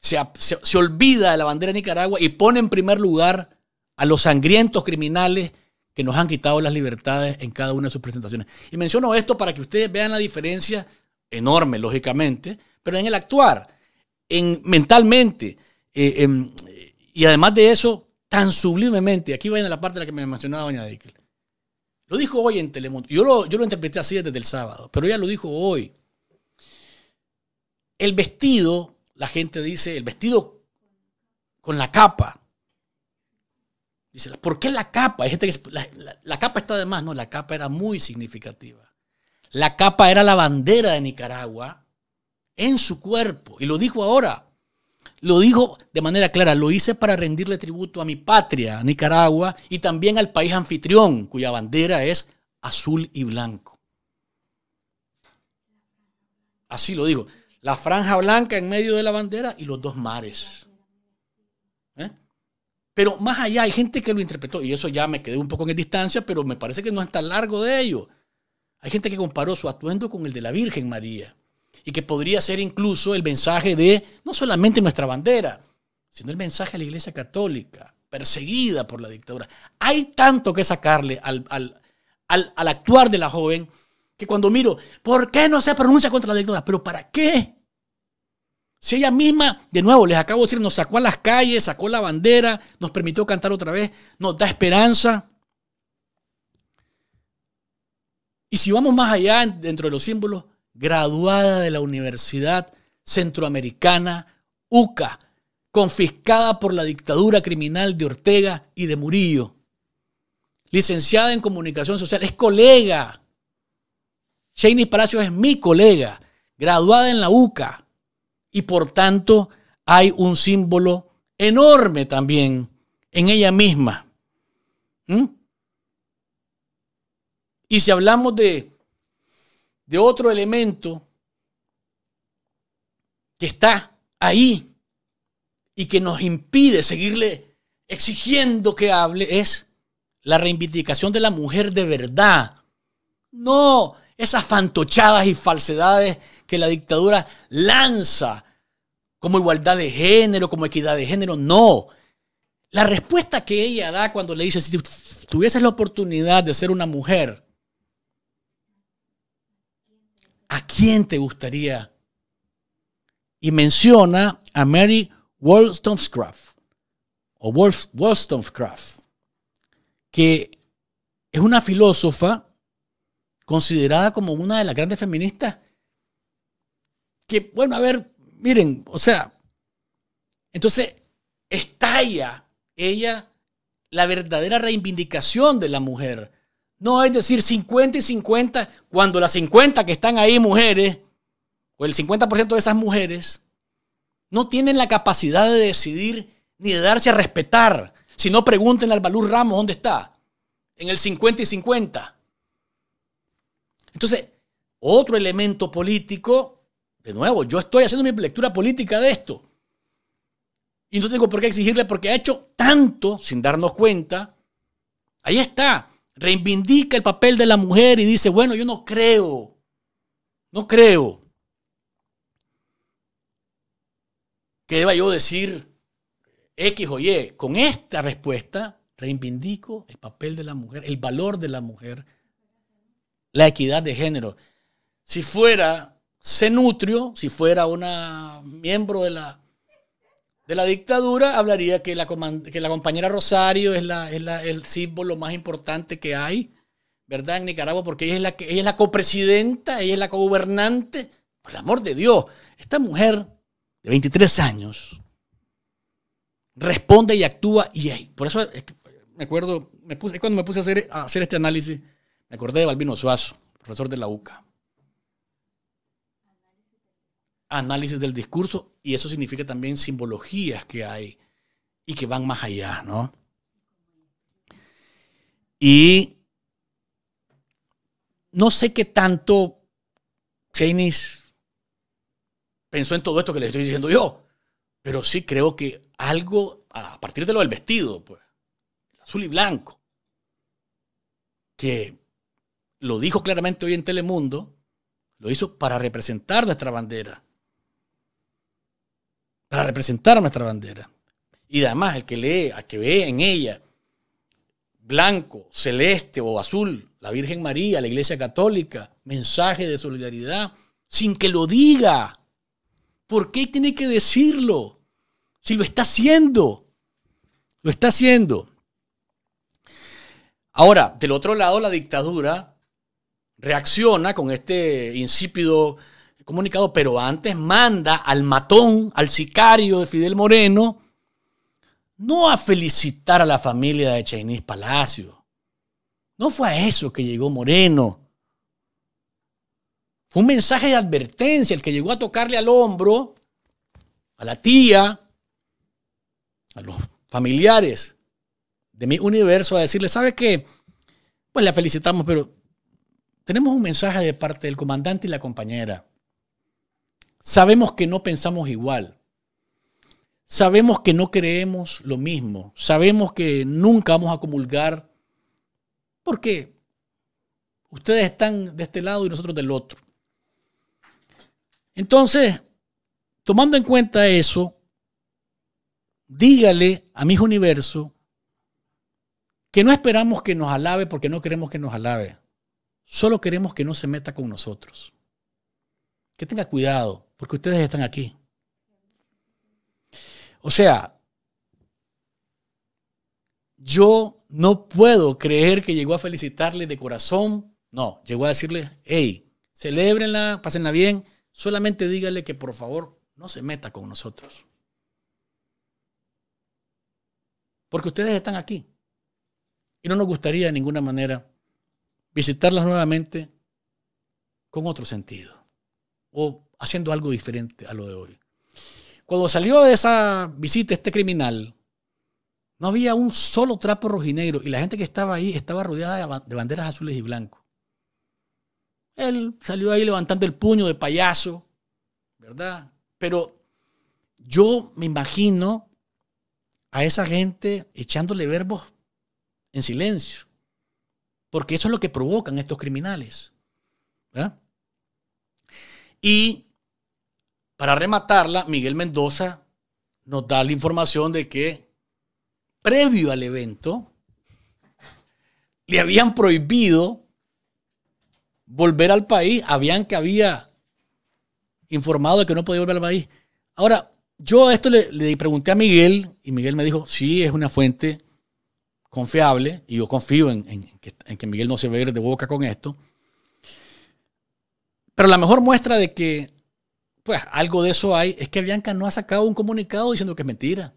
se, olvida de la bandera de Nicaragua y pone en primer lugar a los sangrientos criminales que nos han quitado las libertades en cada una de sus presentaciones. Y menciono esto para que ustedes vean la diferencia enorme, lógicamente, pero en el actuar, en mentalmente, eh, em, y además de eso, tan sublimemente, aquí va en la parte de la que me mencionaba doña Dickel. Lo dijo hoy en Telemundo. Yo lo, yo lo interpreté así desde el sábado, pero ella lo dijo hoy. El vestido la gente dice el vestido con la capa. Dice, ¿por qué la capa? Hay gente que la, capa está de más. No, la capa era muy significativa. La capa era la bandera de Nicaragua en su cuerpo. Y lo dijo ahora. Lo dijo de manera clara. Lo hice para rendirle tributo a mi patria, a Nicaragua, y también al país anfitrión, cuya bandera es azul y blanco. Así lo dijo la franja blanca en medio de la bandera y los dos mares. ¿Eh? Pero más allá hay gente que lo interpretó, y eso ya me quedé un poco en distancia, pero me parece que no es tan largo de ello. Hay gente que comparó su atuendo con el de la Virgen María, y que podría ser incluso el mensaje de no solamente nuestra bandera, sino el mensaje a la Iglesia Católica, perseguida por la dictadura. Hay tanto que sacarle al, al actuar de la joven que cuando miro, ¿por qué no se pronuncia contra la dictadura? ¿Pero para qué? Si ella misma, de nuevo, les acabo de decir, nos sacó a las calles, sacó la bandera, nos permitió cantar otra vez, nos da esperanza. Y si vamos más allá, dentro de los símbolos, graduada de la Universidad Centroamericana, UCA, confiscada por la dictadura criminal de Ortega y de Murillo, licenciada en comunicación social, es colega. Shaney Palacios es mi colega, graduada en la UCA y por tanto hay un símbolo enorme también en ella misma. ¿Mm? Y si hablamos de, de otro elemento que está ahí y que nos impide seguirle exigiendo que hable, es la reivindicación de la mujer de verdad. No esas fantochadas y falsedades que la dictadura lanza como igualdad de género, como equidad de género. No. La respuesta que ella da cuando le dice, si tuvieses la oportunidad de ser una mujer, ¿a quién te gustaría? Y menciona a Mary Wollstonecraft, o Wollstonecraft, que es una filósofa considerada como una de las grandes feministas que, bueno, a ver, miren, o sea, entonces estalla ella la verdadera reivindicación de la mujer. No es decir 50 y 50, cuando las 50 que están ahí mujeres, o el 50% de esas mujeres, no tienen la capacidad de decidir ni de darse a respetar. Si no, pregunten al Balú Ramos dónde está. En el 50 y 50. Entonces, otro elemento político de nuevo, yo estoy haciendo mi lectura política de esto. Y no tengo por qué exigirle porque ha hecho tanto sin darnos cuenta. Ahí está. Reivindica el papel de la mujer y dice, bueno, yo no creo. No creo. que deba yo decir X o Y? Con esta respuesta reivindico el papel de la mujer, el valor de la mujer, la equidad de género. Si fuera se nutrió, si fuera una miembro de la, de la dictadura, hablaría que la, que la compañera Rosario es, el símbolo más importante que hay, ¿verdad? En Nicaragua, porque ella es la, ella es la copresidenta, ella es la cogobernante, Por el amor de Dios, esta mujer de 23 años responde y actúa y hay. Por eso me acuerdo, me puse, cuando me puse a hacer, a hacer este análisis, me acordé de Balbino Suazo, profesor de la UCA análisis del discurso y eso significa también simbologías que hay y que van más allá, ¿no? Y no sé qué tanto Chainis pensó en todo esto que le estoy diciendo yo, pero sí creo que algo, a partir de lo del vestido, pues, azul y blanco, que lo dijo claramente hoy en Telemundo, lo hizo para representar nuestra bandera para representar nuestra bandera. Y además, el que lee, a que ve en ella blanco, celeste o azul, la Virgen María, la Iglesia Católica, mensaje de solidaridad, sin que lo diga. ¿Por qué tiene que decirlo? Si lo está haciendo, lo está haciendo. Ahora, del otro lado, la dictadura reacciona con este insípido comunicado, pero antes manda al matón, al sicario de Fidel Moreno, no a felicitar a la familia de Chainís Palacio. No fue a eso que llegó Moreno. Fue un mensaje de advertencia el que llegó a tocarle al hombro a la tía, a los familiares de mi universo a decirle, ¿sabe qué? Pues la felicitamos, pero tenemos un mensaje de parte del comandante y la compañera. Sabemos que no pensamos igual. Sabemos que no creemos lo mismo. Sabemos que nunca vamos a comulgar. porque Ustedes están de este lado y nosotros del otro. Entonces, tomando en cuenta eso, dígale a mis universo que no esperamos que nos alabe porque no queremos que nos alabe. Solo queremos que no se meta con nosotros que tenga cuidado, porque ustedes están aquí. O sea, yo no puedo creer que llegó a felicitarle de corazón. No, llegó a decirle, hey, celebrenla, pásenla bien. Solamente dígale que por favor no se meta con nosotros. Porque ustedes están aquí. Y no nos gustaría de ninguna manera visitarlas nuevamente con otro sentido o haciendo algo diferente a lo de hoy. Cuando salió de esa visita este criminal, no había un solo trapo rojinegro y la gente que estaba ahí estaba rodeada de banderas azules y blancos. Él salió ahí levantando el puño de payaso, ¿verdad? Pero yo me imagino a esa gente echándole verbos en silencio, porque eso es lo que provocan estos criminales. ¿verdad? Y para rematarla, Miguel Mendoza nos da la información de que previo al evento le habían prohibido volver al país. Habían que había informado de que no podía volver al país. Ahora, yo a esto le, pregunté a Miguel y Miguel me dijo, sí, es una fuente confiable y yo confío en, que, Miguel no se va de boca con esto. Pero la mejor muestra de que pues algo de eso hay es que Bianca no ha sacado un comunicado diciendo que es mentira.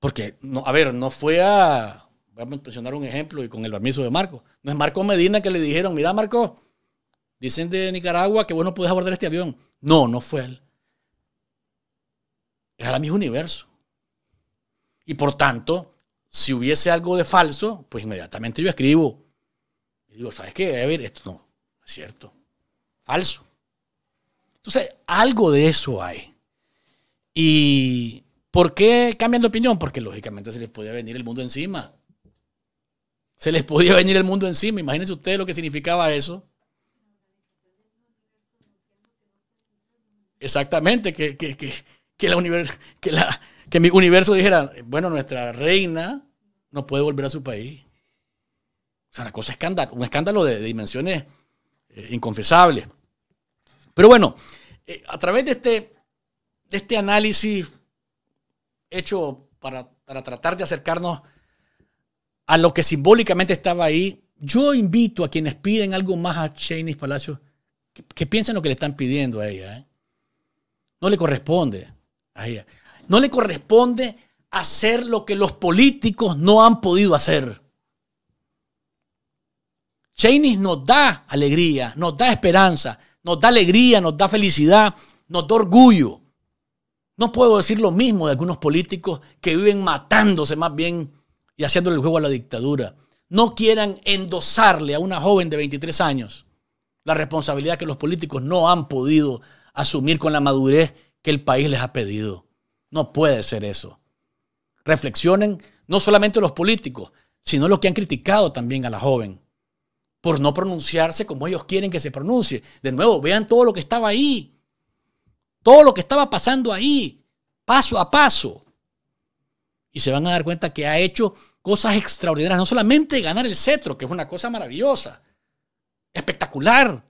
Porque, no, a ver, no fue a. Voy a mencionar un ejemplo y con el permiso de Marco. No es Marco Medina que le dijeron: Mira, Marco, dicen de Nicaragua que vos no puedes abordar este avión. No, no fue él. Es a mismo universo. Y por tanto, si hubiese algo de falso, pues inmediatamente yo escribo. Y digo, ¿sabes qué? A ver, esto no es cierto falso. Entonces, algo de eso hay. ¿Y por qué cambian de opinión? Porque lógicamente se les podía venir el mundo encima. Se les podía venir el mundo encima. Imagínense ustedes lo que significaba eso. Exactamente, que, que, que, que la, que, la que mi universo dijera, bueno, nuestra reina no puede volver a su país. O sea, una cosa escándalo, un escándalo de, dimensiones eh, inconfesables. Pero bueno, eh, a través de este, de este análisis hecho para, tratar de acercarnos a lo que simbólicamente estaba ahí, yo invito a quienes piden algo más a Cheney Palacios que, piensen lo que le están pidiendo a ella. ¿eh? No le corresponde a ella. No le corresponde hacer lo que los políticos no han podido hacer. Cheney nos da alegría, nos da esperanza, nos da alegría, nos da felicidad, nos da orgullo. No puedo decir lo mismo de algunos políticos que viven matándose más bien y haciéndole el juego a la dictadura. No quieran endosarle a una joven de 23 años la responsabilidad que los políticos no han podido asumir con la madurez que el país les ha pedido. No puede ser eso. Reflexionen no solamente los políticos, sino los que han criticado también a la joven por no pronunciarse como ellos quieren que se pronuncie. De nuevo, vean todo lo que estaba ahí, todo lo que estaba pasando ahí, paso a paso. Y se van a dar cuenta que ha hecho cosas extraordinarias, no solamente ganar el cetro, que es una cosa maravillosa, espectacular.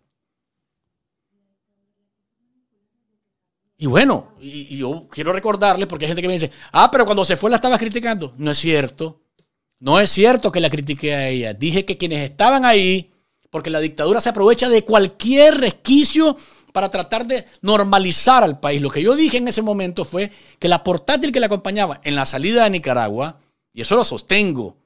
Y bueno, y, yo quiero recordarles, porque hay gente que me dice, ah, pero cuando se fue la estabas criticando. No es cierto. No es cierto que la critiqué a ella. Dije que quienes estaban ahí, porque la dictadura se aprovecha de cualquier resquicio para tratar de normalizar al país. Lo que yo dije en ese momento fue que la portátil que la acompañaba en la salida de Nicaragua, y eso lo sostengo,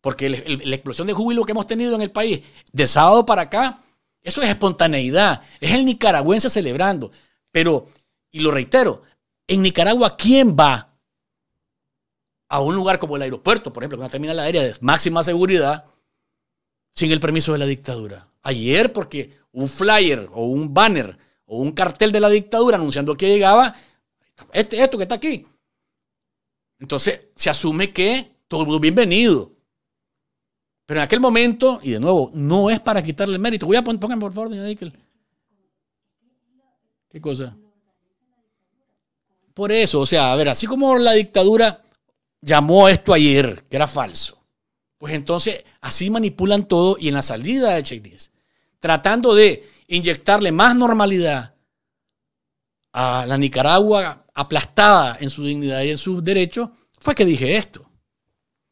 porque la explosión de júbilo que hemos tenido en el país de sábado para acá, eso es espontaneidad, es el nicaragüense celebrando. Pero, y lo reitero, en Nicaragua, ¿quién va a un lugar como el aeropuerto, por ejemplo, una terminal aérea de máxima seguridad, sin el permiso de la dictadura. Ayer, porque un flyer o un banner o un cartel de la dictadura anunciando que llegaba, este, esto que está aquí. Entonces, se asume que todo el mundo bienvenido. Pero en aquel momento, y de nuevo, no es para quitarle el mérito. Voy a poner, por favor, doña Dickel. ¿Qué cosa? Por eso, o sea, a ver, así como la dictadura llamó esto ayer, que era falso. Pues entonces así manipulan todo y en la salida de Chávez tratando de inyectarle más normalidad a la Nicaragua aplastada en su dignidad y en sus derechos, fue que dije esto.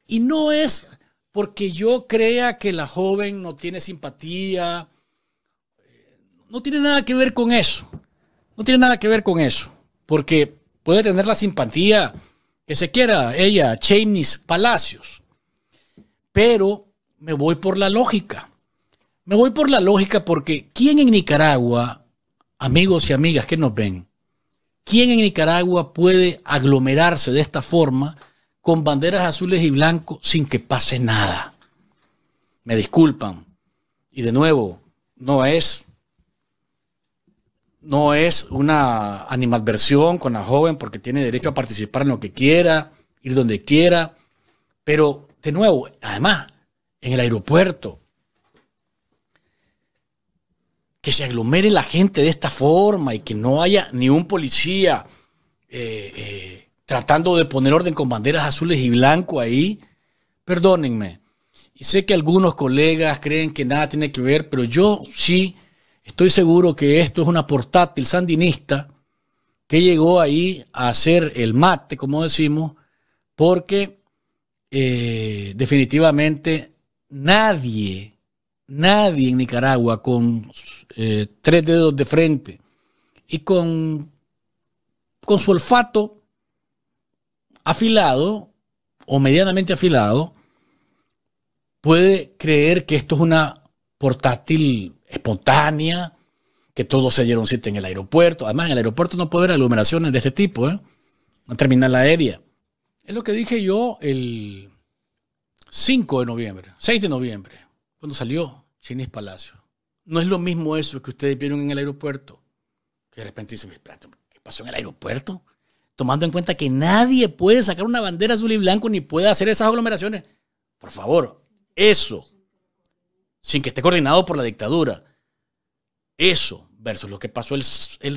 Y no es porque yo crea que la joven no tiene simpatía, no tiene nada que ver con eso, no tiene nada que ver con eso, porque puede tener la simpatía que se quiera ella, Cheney Palacios. Pero me voy por la lógica. Me voy por la lógica porque ¿quién en Nicaragua, amigos y amigas que nos ven, quién en Nicaragua puede aglomerarse de esta forma con banderas azules y blancos sin que pase nada? Me disculpan. Y de nuevo, no es no es una animadversión con la joven porque tiene derecho a participar en lo que quiera, ir donde quiera. Pero, de nuevo, además, en el aeropuerto, que se aglomere la gente de esta forma y que no haya ni un policía eh, eh, tratando de poner orden con banderas azules y blancos ahí, perdónenme. Y sé que algunos colegas creen que nada tiene que ver, pero yo sí Estoy seguro que esto es una portátil sandinista que llegó ahí a hacer el mate, como decimos, porque eh, definitivamente nadie, nadie en Nicaragua con eh, tres dedos de frente y con, con su olfato afilado o medianamente afilado puede creer que esto es una portátil espontánea, que todos se dieron cita en el aeropuerto. Además, en el aeropuerto no puede haber aglomeraciones de este tipo, ¿eh? terminar la aérea. Es lo que dije yo el 5 de noviembre, 6 de noviembre, cuando salió Chinis Palacio. No es lo mismo eso que ustedes vieron en el aeropuerto. Que de repente dicen, ¿qué pasó en el aeropuerto? Tomando en cuenta que nadie puede sacar una bandera azul y blanco ni puede hacer esas aglomeraciones. Por favor, eso sin que esté coordinado por la dictadura. Eso versus lo que pasó el,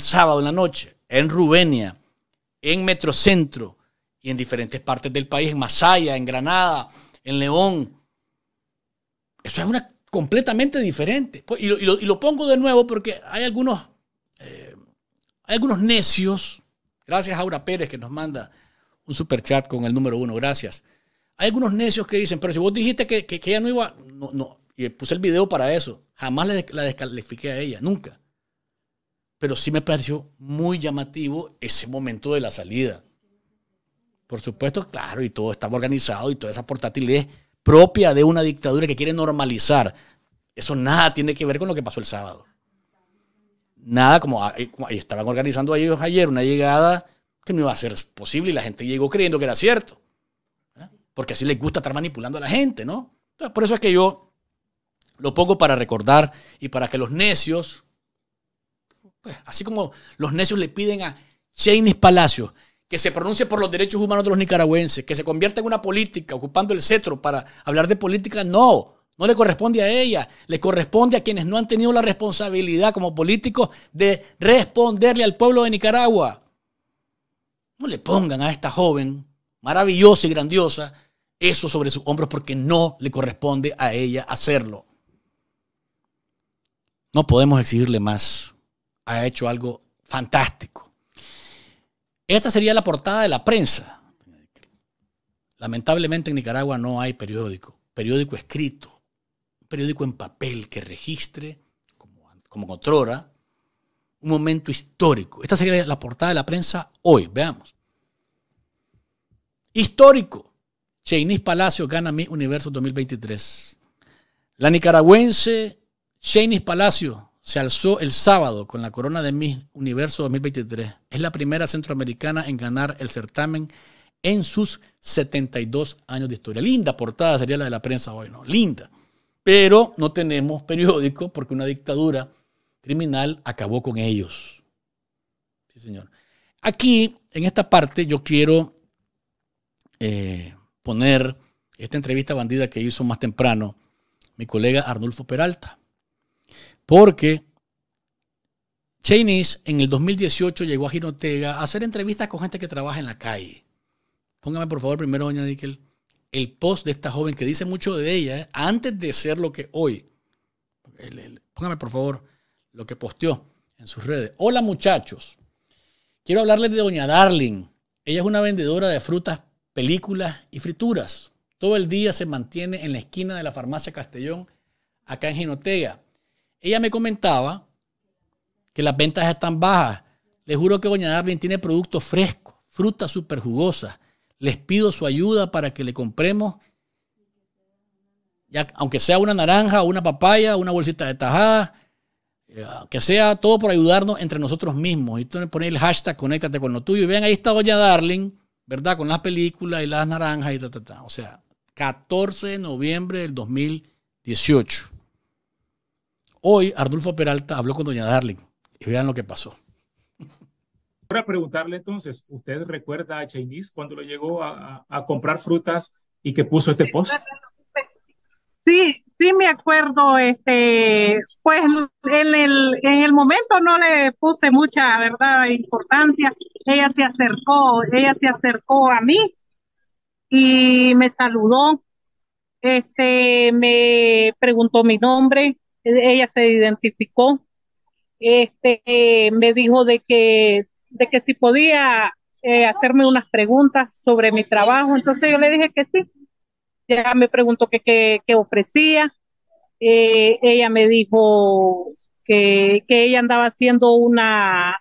sábado en la noche en Rubenia, en Metrocentro y en diferentes partes del país, en Masaya, en Granada, en León. Eso es una completamente diferente. Pues, y lo, pongo de nuevo porque hay algunos, eh, algunos necios. Gracias a Aura Pérez que nos manda un super chat con el número uno. Gracias. Hay algunos necios que dicen, pero si vos dijiste que, que, ella no iba, no, y puse el video para eso. Jamás la descalifiqué a ella, nunca. Pero sí me pareció muy llamativo ese momento de la salida. Por supuesto, claro, y todo estaba organizado y toda esa portátil es propia de una dictadura que quiere normalizar. Eso nada tiene que ver con lo que pasó el sábado. Nada, como, ah, eh, estaban organizando ellos ayer una llegada que no iba a ser posible y la gente llegó creyendo que era cierto. ¿eh? Porque así les gusta estar manipulando a la gente, ¿no? por eso es que yo lo pongo para recordar y para que los necios, pues, así como los necios le piden a Cheney Palacio que se pronuncie por los derechos humanos de los nicaragüenses, que se convierta en una política, ocupando el cetro para hablar de política, no, no le corresponde a ella, le corresponde a quienes no han tenido la responsabilidad como políticos de responderle al pueblo de Nicaragua. No le pongan a esta joven maravillosa y grandiosa eso sobre sus hombros porque no le corresponde a ella hacerlo. No podemos exigirle más. Ha hecho algo fantástico. Esta sería la portada de la prensa. Lamentablemente en Nicaragua no hay periódico, periódico escrito, periódico en papel que registre, como, como un momento histórico. Esta sería la portada de la prensa hoy, veamos. Histórico. Chenís Palacio gana mi Universo 2023. La nicaragüense Shanice Palacio se alzó el sábado con la corona de Miss Universo 2023. Es la primera centroamericana en ganar el certamen en sus 72 años de historia. Linda portada sería la de la prensa hoy, ¿no? Linda. Pero no tenemos periódico porque una dictadura criminal acabó con ellos. Sí, señor. Aquí, en esta parte, yo quiero eh, poner esta entrevista bandida que hizo más temprano mi colega Arnulfo Peralta. Porque Chainis en el 2018 llegó a Ginotega a hacer entrevistas con gente que trabaja en la calle. Póngame por favor primero, doña Dickel, el post de esta joven que dice mucho de ella ¿eh? antes de ser lo que hoy. póngame por favor lo que posteó en sus redes. Hola muchachos, quiero hablarles de doña Darling. Ella es una vendedora de frutas, películas y frituras. Todo el día se mantiene en la esquina de la farmacia Castellón, acá en Ginotega. Ella me comentaba que las ventas están bajas. Les juro que Doña Darling tiene productos frescos, frutas super jugosas. Les pido su ayuda para que le compremos, ya, aunque sea una naranja, una papaya, una bolsita de tajada, eh, que sea todo por ayudarnos entre nosotros mismos. Y tú pones el hashtag conéctate con lo tuyo. Y ven ahí está Doña Darling, ¿verdad? Con las películas y las naranjas y ta, O sea, 14 de noviembre del 2018. Hoy Ardulfo Peralta habló con doña Darling y vean lo que pasó. Para preguntarle entonces, ¿usted recuerda a Chinese cuando lo llegó a, a comprar frutas y que puso este post? Sí, sí me acuerdo, este, pues en el, en el momento no le puse mucha, verdad, importancia. Ella se acercó, ella se acercó a mí y me saludó, este, me preguntó mi nombre, ella se identificó, este, me dijo de que, de que si podía eh, hacerme unas preguntas sobre mi trabajo, entonces yo le dije que sí. Ya me preguntó qué ofrecía, eh, ella me dijo que, que ella andaba haciendo una,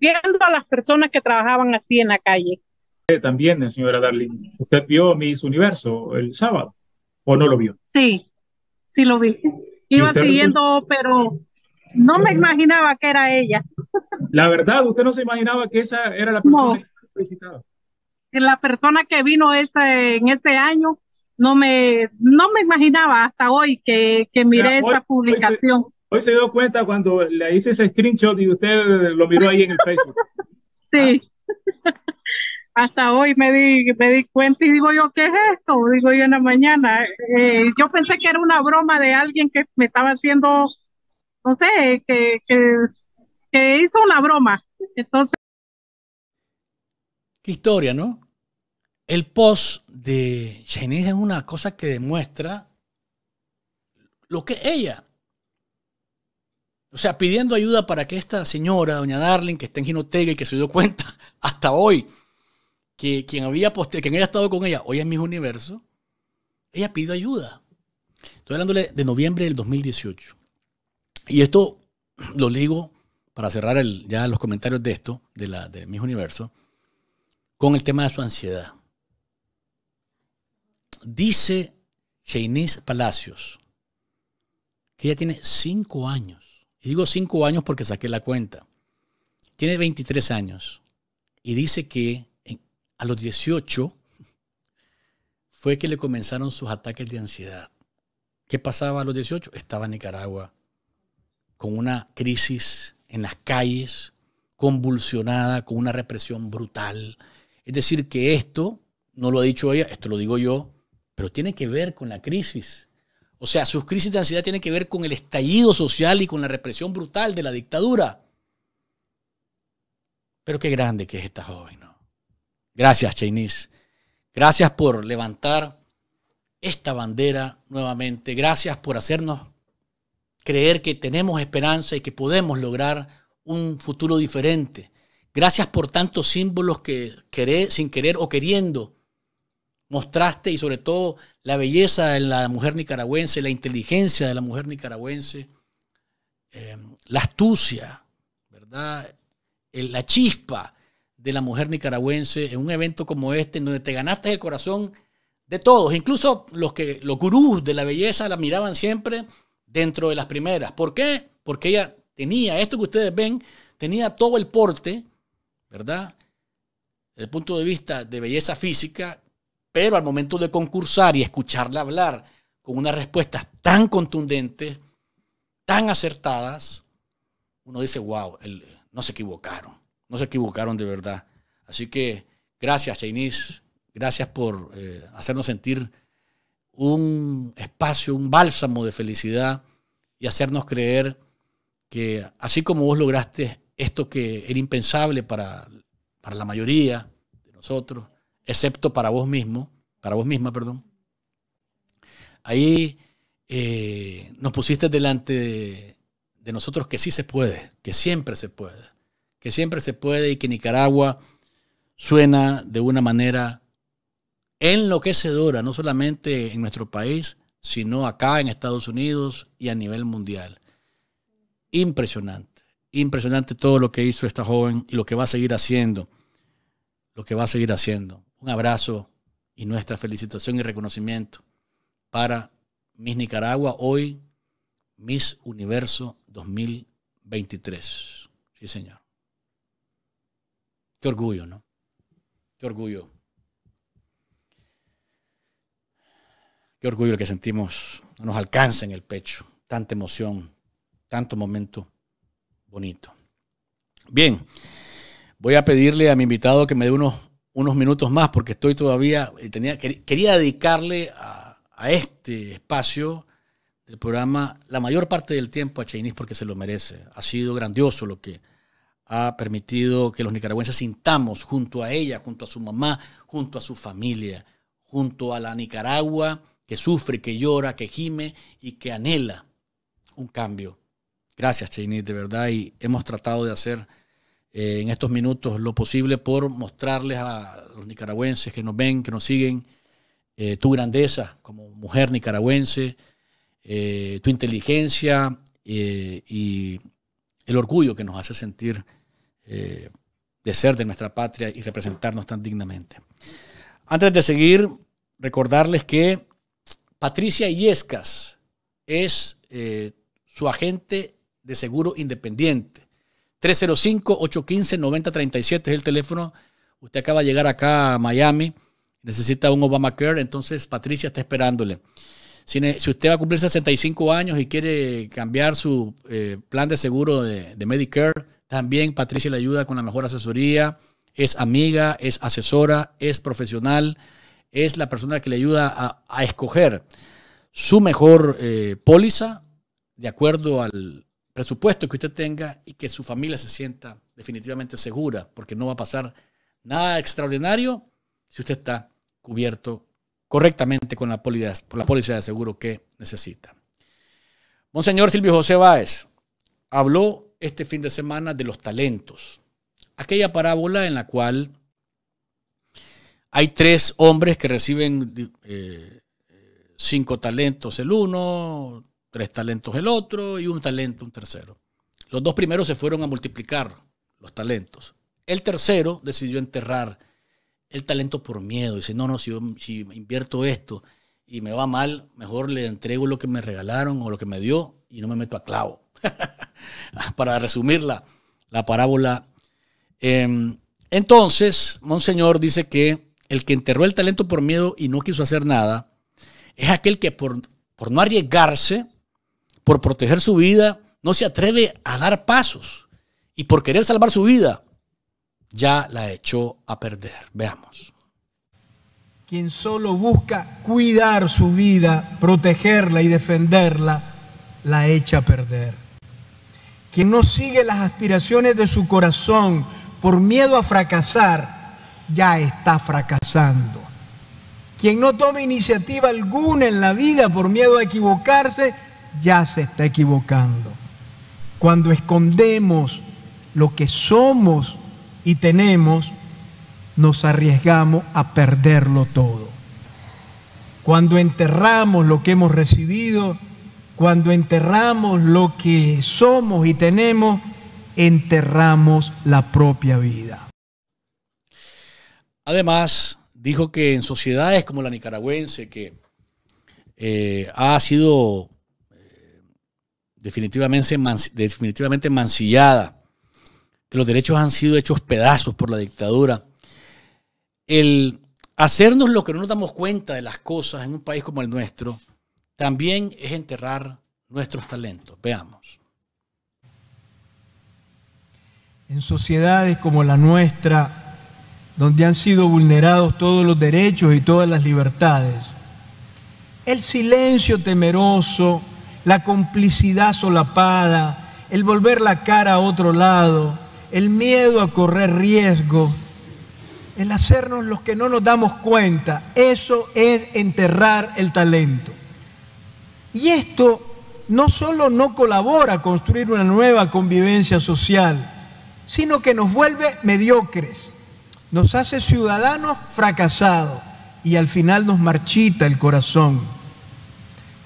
viendo a las personas que trabajaban así en la calle. Eh, también, señora Darling, ¿usted vio Miss Universo el sábado o no lo vio? Sí, sí lo vi iba siguiendo, pero no me imaginaba que era ella. La verdad, usted no se imaginaba que esa era la persona que visitaba. La persona que vino este, en este año, no me, no me imaginaba hasta hoy que, que miré esa publicación. Hoy se, dio cuenta cuando le hice ese screenshot y usted lo miró ahí en el Facebook. sí. Ah. hasta hoy me di, me di cuenta y digo yo, ¿qué es esto? Digo yo en la mañana. Eh, yo pensé que era una broma de alguien que me estaba haciendo, no sé, que, que, hizo una broma. Entonces. Qué historia, ¿no? El post de Janice es una cosa que demuestra lo que ella. O sea, pidiendo ayuda para que esta señora, doña Darling, que está en Ginotega y que se dio cuenta hasta hoy que quien había, estado con ella, hoy en mi Universo, ella pidió ayuda. Estoy hablándole de noviembre del 2018. Y esto lo digo para cerrar ya los comentarios de esto, de, la, de Miss Universo, con el tema de su ansiedad. Dice Shainice Palacios que ella tiene cinco años. Y digo cinco años porque saqué la cuenta. Tiene 23 años. Y dice que a los 18 fue que le comenzaron sus ataques de ansiedad. ¿Qué pasaba a los 18? Estaba en Nicaragua con una crisis en las calles, convulsionada, con una represión brutal. Es decir, que esto, no lo ha dicho ella, esto lo digo yo, pero tiene que ver con la crisis. O sea, sus crisis de ansiedad tienen que ver con el estallido social y con la represión brutal de la dictadura. Pero qué grande que es esta joven. Gracias, Chainis. Gracias por levantar esta bandera nuevamente. Gracias por hacernos creer que tenemos esperanza y que podemos lograr un futuro diferente. Gracias por tantos símbolos que sin querer o queriendo mostraste y sobre todo la belleza de la mujer nicaragüense, la inteligencia de la mujer nicaragüense, eh, la astucia, la chispa, de la mujer nicaragüense en un evento como este, en donde te ganaste el corazón de todos, incluso los que los gurús de la belleza la miraban siempre dentro de las primeras. ¿Por qué? Porque ella tenía esto que ustedes ven, tenía todo el porte, ¿verdad? Desde el punto de vista de belleza física, pero al momento de concursar y escucharla hablar con unas respuestas tan contundentes, tan acertadas, uno dice, wow, no se equivocaron no se equivocaron de verdad. Así que gracias, Chainis. Gracias por eh, hacernos sentir un espacio, un bálsamo de felicidad y hacernos creer que así como vos lograste esto que era impensable para, para la mayoría de nosotros, excepto para vos mismo, para vos misma, perdón, ahí eh, nos pusiste delante de nosotros que sí se puede, que siempre se puede que siempre se puede y que Nicaragua suena de una manera enloquecedora, no solamente en nuestro país, sino acá en Estados Unidos y a nivel mundial. Impresionante, impresionante todo lo que hizo esta joven y lo que va a seguir haciendo, lo que va a seguir haciendo. Un abrazo y nuestra felicitación y reconocimiento para Miss Nicaragua hoy, Miss Universo 2023. Sí, señor. Qué orgullo, ¿no? Qué orgullo. Qué orgullo el que sentimos. No nos alcanza en el pecho. Tanta emoción, tanto momento bonito. Bien, voy a pedirle a mi invitado que me dé unos, unos minutos más porque estoy todavía, eh, tenía, quería dedicarle a, este espacio del programa la mayor parte del tiempo a Chainis porque se lo merece. Ha sido grandioso lo que ha permitido que los nicaragüenses sintamos junto a ella, junto a su mamá, junto a su familia, junto a la Nicaragua que sufre, que llora, que gime y que anhela un cambio. Gracias, Chainit, de verdad, y hemos tratado de hacer eh, en estos minutos lo posible por mostrarles a los nicaragüenses que nos ven, que nos siguen, eh, tu grandeza como mujer nicaragüense, eh, tu inteligencia y el orgullo que nos hace sentir de ser de nuestra patria y representarnos tan dignamente. Antes de seguir, recordarles que Patricia Yescas es eh, su agente de seguro independiente. 305-815-9037 es el teléfono. Usted acaba de llegar acá a Miami, necesita un Obamacare, entonces Patricia está esperándole. Si, usted va a cumplir 65 años y quiere cambiar su eh, plan de seguro de Medicare, también Patricia le ayuda con la mejor asesoría. Es amiga, es asesora, es profesional, es la persona que le ayuda a, escoger su mejor eh, póliza de acuerdo al presupuesto que usted tenga y que su familia se sienta definitivamente segura, porque no va a pasar nada extraordinario si usted está cubierto correctamente con la póliza, la póliza de seguro que necesita. Monseñor Silvio José Báez habló este fin de semana de los talentos. Aquella parábola en la cual hay tres hombres que reciben eh, cinco talentos el uno, tres talentos el otro y un talento un tercero. Los dos primeros se fueron a multiplicar los talentos. El tercero decidió enterrar el talento por miedo. Dice, no, no, si invierto esto y me va mal, mejor le entrego lo que me regalaron o lo que me dio y no me meto a clavo. para resumir la, parábola. Em, entonces, Monseñor dice que el que enterró el talento por miedo y no quiso hacer nada, es aquel que por, por no arriesgarse, por proteger su vida, no se atreve a dar pasos y por querer salvar su vida, ya la echó a perder. Veamos. Quien solo busca cuidar su vida, protegerla y defenderla, la echa a perder quien no sigue las aspiraciones de su corazón por miedo a fracasar, ya está fracasando. Quien no toma iniciativa alguna en la vida por miedo a equivocarse, ya se está equivocando. Cuando escondemos lo que somos y tenemos, nos arriesgamos a perderlo todo. Cuando enterramos lo que hemos recibido, cuando enterramos lo que somos y tenemos, enterramos la propia vida. Además, dijo que en sociedades como la nicaragüense, que eh, ha sido eh, definitivamente, definitivamente mancillada, que los derechos han sido hechos pedazos por la dictadura, el hacernos lo que no nos damos cuenta de las cosas en un país como el nuestro, también es enterrar nuestros talentos. Veamos. En sociedades como la nuestra, donde han sido vulnerados todos los derechos y todas las libertades, el silencio temeroso, la complicidad solapada, el volver la cara a otro lado, el miedo a correr riesgo, el hacernos los que no nos damos cuenta, eso es enterrar el talento. Y esto no solo no colabora a construir una nueva convivencia social, sino que nos vuelve mediocres, nos hace ciudadanos fracasados y al final nos marchita el corazón.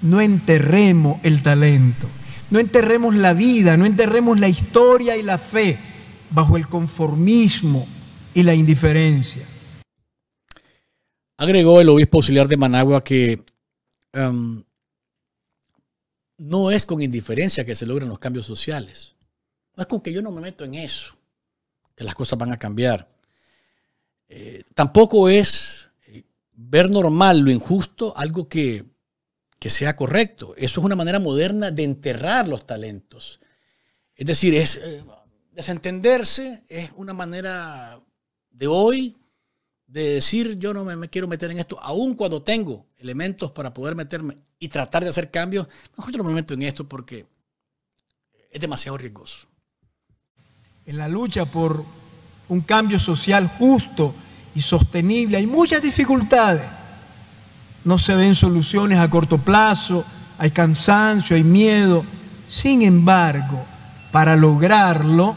No enterremos el talento, no enterremos la vida, no enterremos la historia y la fe bajo el conformismo y la indiferencia. Agregó el obispo auxiliar de Managua que em, no es con indiferencia que se logran los cambios sociales. No es con que yo no me meto en eso, que las cosas van a cambiar. Eh, tampoco es eh, ver normal lo injusto algo que, sea correcto. Eso es una manera moderna de enterrar los talentos. Es decir, es eh, desentenderse, es una manera de hoy de decir yo no me, me, quiero meter en esto, aun cuando tengo elementos para poder meterme y tratar de hacer cambios, mejor yo no me meto en esto porque es demasiado riesgoso. En la lucha por un cambio social justo y sostenible hay muchas dificultades. No se ven soluciones a corto plazo, hay cansancio, hay miedo. Sin embargo, para lograrlo,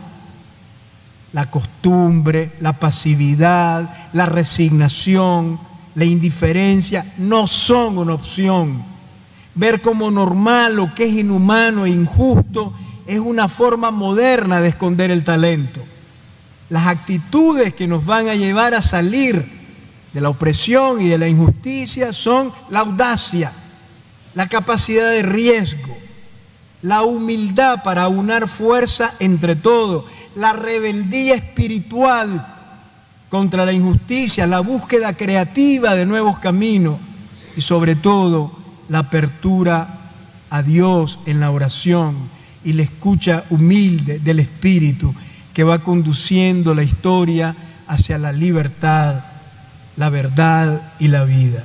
la costumbre, la pasividad, la resignación, la indiferencia no son una opción Ver como normal lo que es inhumano e injusto es una forma moderna de esconder el talento. Las actitudes que nos van a llevar a salir de la opresión y de la injusticia son la audacia, la capacidad de riesgo, la humildad para unar fuerza entre todos, la rebeldía espiritual contra la injusticia, la búsqueda creativa de nuevos caminos y sobre todo la apertura a Dios en la oración y la escucha humilde del Espíritu que va conduciendo la historia hacia la libertad, la verdad y la vida.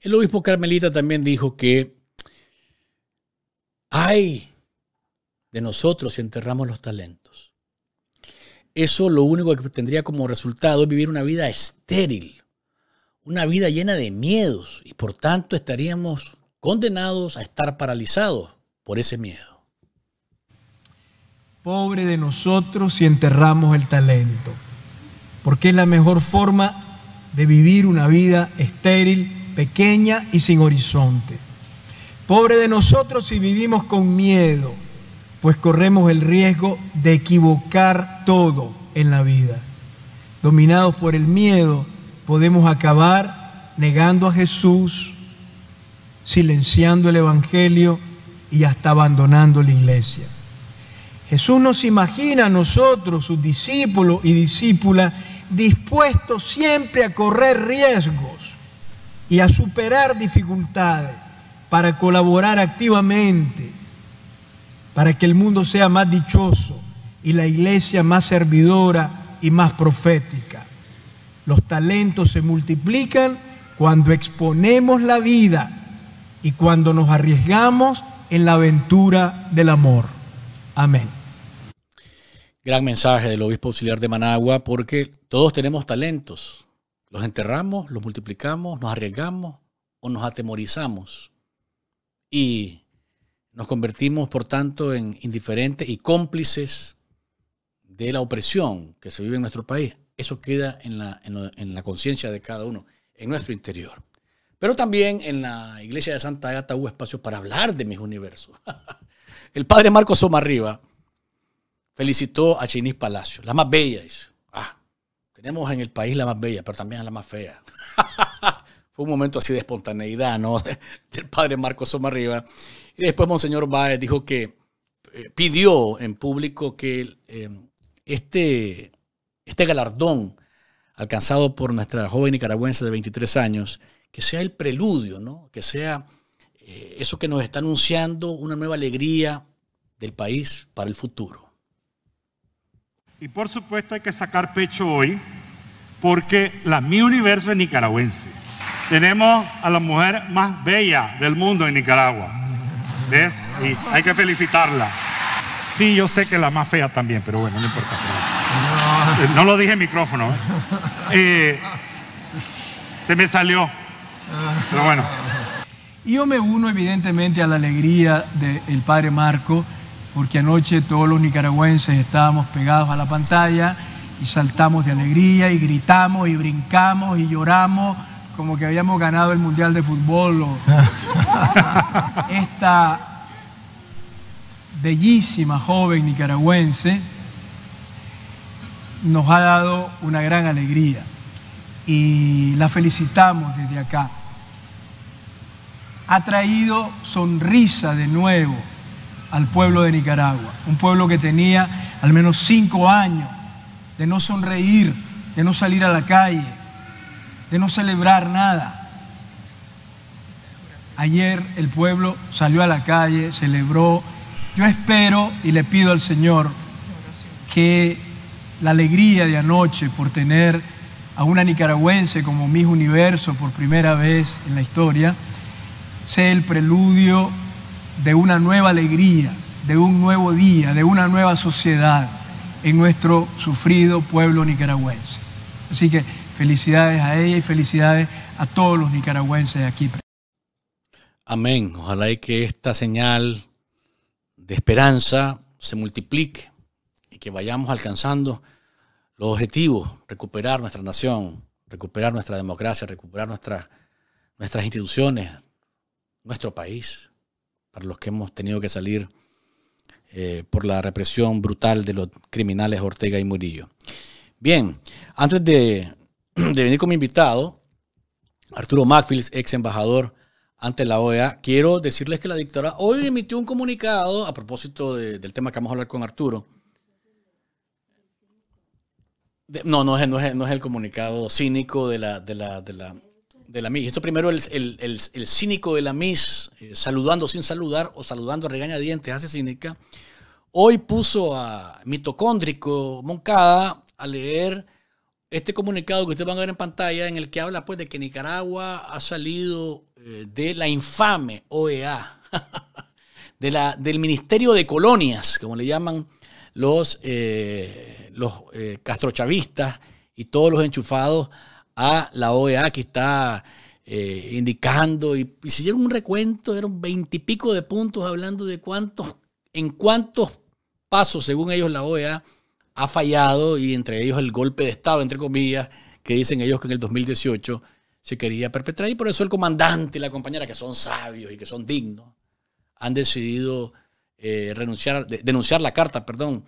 El obispo Carmelita también dijo que hay de nosotros si enterramos los talentos. Eso lo único que tendría como resultado es vivir una vida estéril, una vida llena de miedos y por tanto estaríamos condenados a estar paralizados por ese miedo. Pobre de nosotros si enterramos el talento, porque es la mejor forma de vivir una vida estéril, pequeña y sin horizonte. Pobre de nosotros si vivimos con miedo, pues corremos el riesgo de equivocar todo en la vida. Dominados por el miedo, podemos acabar negando a Jesús, silenciando el Evangelio y hasta abandonando la iglesia. Jesús nos imagina a nosotros, sus discípulos y discípulas, dispuestos siempre a correr riesgos y a superar dificultades para colaborar activamente, para que el mundo sea más dichoso y la iglesia más servidora y más profética. Los talentos se multiplican cuando exponemos la vida y cuando nos arriesgamos en la aventura del amor. Amén. Gran mensaje del obispo auxiliar de Managua porque todos tenemos talentos. Los enterramos, los multiplicamos, nos arriesgamos o nos atemorizamos. Y nos convertimos, por tanto, en indiferentes y cómplices de la opresión que se vive en nuestro país eso queda en la, conciencia de cada uno, en nuestro interior. Pero también en la iglesia de Santa Agata hubo espacio para hablar de mis universos. El padre Marcos Somarriba felicitó a Chinis Palacio, la más bella, dice. Ah, tenemos en el país la más bella, pero también la más fea. Fue un momento así de espontaneidad, ¿no? del padre Marcos Somarriba. Y después Monseñor Baez dijo que eh, pidió en público que eh, este este galardón alcanzado por nuestra joven nicaragüense de 23 años, que sea el preludio, ¿no? que sea eh, eso que nos está anunciando una nueva alegría del país para el futuro. Y por supuesto hay que sacar pecho hoy, porque la Mi Universo es nicaragüense. Tenemos a la mujer más bella del mundo en Nicaragua. ¿Ves? Y hay que felicitarla. Sí, yo sé que la más fea también, pero bueno, no importa. No lo dije en micrófono. se me salió. Pero bueno. Yo me uno evidentemente a la alegría del padre Marco, porque anoche todos los nicaragüenses estábamos pegados a la pantalla y saltamos de alegría y gritamos y brincamos y lloramos como que habíamos ganado el Mundial de Fútbol esta bellísima joven nicaragüense nos ha dado una gran alegría y la felicitamos desde acá. Ha traído sonrisa de nuevo al pueblo de Nicaragua, un pueblo que tenía al menos cinco años de no sonreír, de no salir a la calle, de no celebrar nada. Ayer el pueblo salió a la calle, celebró. Yo espero y le pido al Señor que la alegría de anoche por tener a una nicaragüense como mis Universo por primera vez en la historia, sea el preludio de una nueva alegría, de un nuevo día, de una nueva sociedad en nuestro sufrido pueblo nicaragüense. Así que felicidades a ella y felicidades a todos los nicaragüenses aquí. Amén. Ojalá que esta señal de esperanza se multiplique que vayamos alcanzando los objetivos, recuperar nuestra nación, recuperar nuestra democracia, recuperar nuestras instituciones, nuestro país, para los que hemos tenido que salir eh, por la represión brutal de los criminales Ortega y Murillo. Bien, antes de, venir con mi invitado, Arturo Macfields, ex embajador ante la OEA, quiero decirles que la dictadura hoy emitió un comunicado a propósito del tema que vamos a hablar con Arturo no, no es, el comunicado cínico de la, de la, de la, de MIS. Esto primero, el, el, cínico de la MIS, eh, saludando sin saludar o saludando a regañadientes, hace cínica. Hoy puso a mitocóndrico Moncada a leer este comunicado que ustedes van a ver en pantalla, en el que habla pues de que Nicaragua ha salido eh, de la infame OEA, de la, del Ministerio de Colonias, como le llaman los, eh, los eh, castrochavistas y todos los enchufados a la OEA que está eh, indicando. Y, si hicieron un recuento, eran veintipico de puntos hablando de cuántos, en cuántos pasos, según ellos, la OEA ha fallado y entre ellos el golpe de Estado, entre comillas, que dicen ellos que en el 2018 se quería perpetrar y por eso el comandante y la compañera, que son sabios y que son dignos, han decidido eh, renunciar, denunciar la carta, perdón,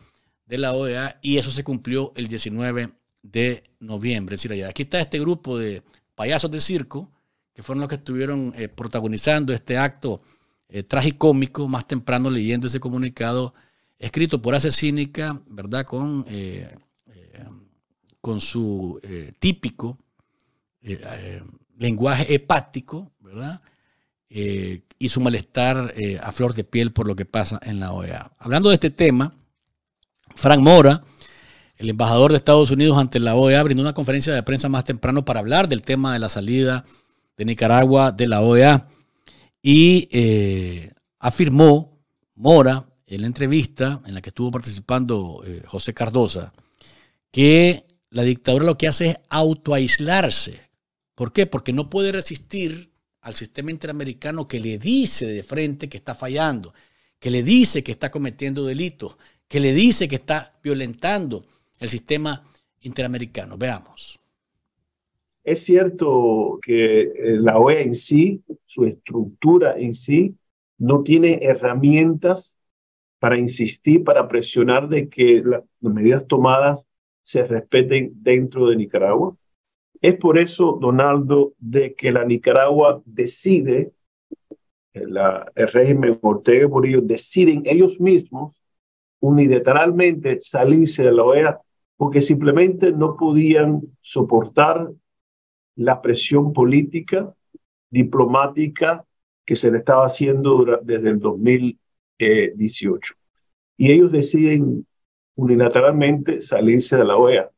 de la OEA y eso se cumplió el 19 de noviembre. decir, aquí está este grupo de payasos de circo que fueron los que estuvieron eh, protagonizando este acto eh, tragicómico más temprano leyendo ese comunicado escrito por Asesínica, ¿verdad? Con, con su típico lenguaje hepático, ¿verdad? Eh, y su malestar eh, a flor de piel por lo que pasa en la OEA. Hablando de este tema, Frank Mora, el embajador de Estados Unidos ante la OEA, brindó una conferencia de prensa más temprano para hablar del tema de la salida de Nicaragua de la OEA y eh, afirmó Mora en la entrevista en la que estuvo participando José Cardosa que la dictadura lo que hace es autoaislarse. ¿Por qué? Porque no puede resistir al sistema interamericano que le dice de frente que está fallando, que le dice que está cometiendo delitos, que le dice que está violentando el sistema interamericano. Veamos. Es cierto que eh, la OEA en sí, su estructura en sí, no tiene herramientas para insistir, para presionar de que las medidas tomadas se respeten dentro de Nicaragua. Es por eso, Donaldo, de que la Nicaragua decide, eh, el régimen Ortega por ello, deciden ellos mismos unilateralmente salirse de la OEA porque simplemente no podían soportar la presión política, diplomática que se le estaba haciendo desde el 2018. Y ellos deciden unilateralmente salirse de la OEA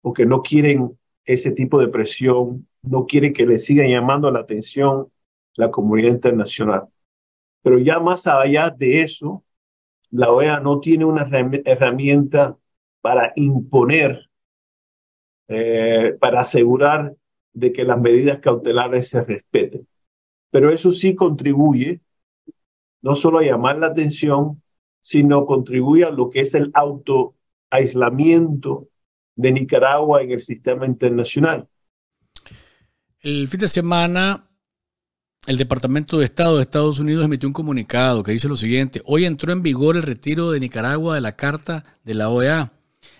porque no quieren ese tipo de presión, no quiere que le sigan llamando la atención la comunidad internacional. Pero ya más allá de eso, la OEA no tiene una herramienta para imponer, eh, para asegurar de que las medidas cautelares se respeten. Pero eso sí contribuye no solo a llamar la atención, sino contribuye a lo que es el autoaislamiento de Nicaragua en el sistema internacional. El fin de semana, el Departamento de Estado de Estados Unidos emitió un comunicado que dice lo siguiente, hoy entró en vigor el retiro de Nicaragua de la Carta de la OEA.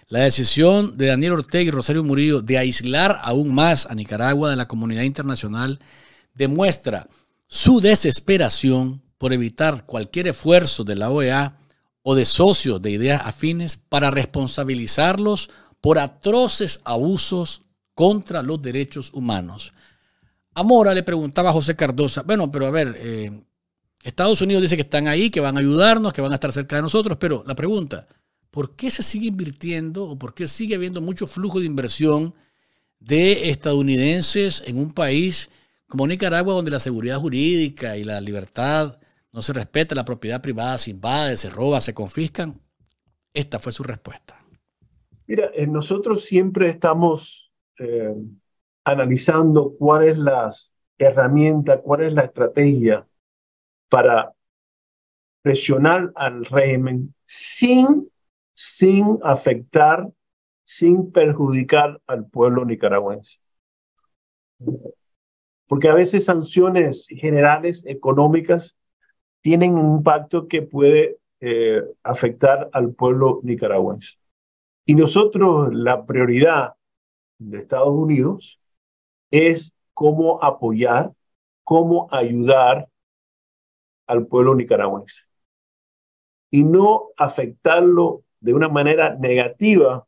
La decisión de Daniel Ortega y Rosario Murillo de aislar aún más a Nicaragua de la comunidad internacional demuestra su desesperación por evitar cualquier esfuerzo de la OEA o de socios de ideas afines para responsabilizarlos por atroces abusos contra los derechos humanos. Amora le preguntaba a José Cardosa, bueno, pero a ver, eh, Estados Unidos dice que están ahí, que van a ayudarnos, que van a estar cerca de nosotros, pero la pregunta, ¿por qué se sigue invirtiendo o por qué sigue habiendo mucho flujo de inversión de estadounidenses en un país como Nicaragua, donde la seguridad jurídica y la libertad no se respeta, la propiedad privada se invade, se roba, se confiscan? Esta fue su respuesta. Mira, eh, nosotros siempre estamos eh, analizando cuál es la herramienta, cuál es la estrategia para presionar al régimen sin, sin afectar, sin perjudicar al pueblo nicaragüense. Porque a veces sanciones generales económicas tienen un impacto que puede eh, afectar al pueblo nicaragüense. Y nosotros la prioridad de Estados Unidos es cómo apoyar, cómo ayudar al pueblo nicaragüense y no afectarlo de una manera negativa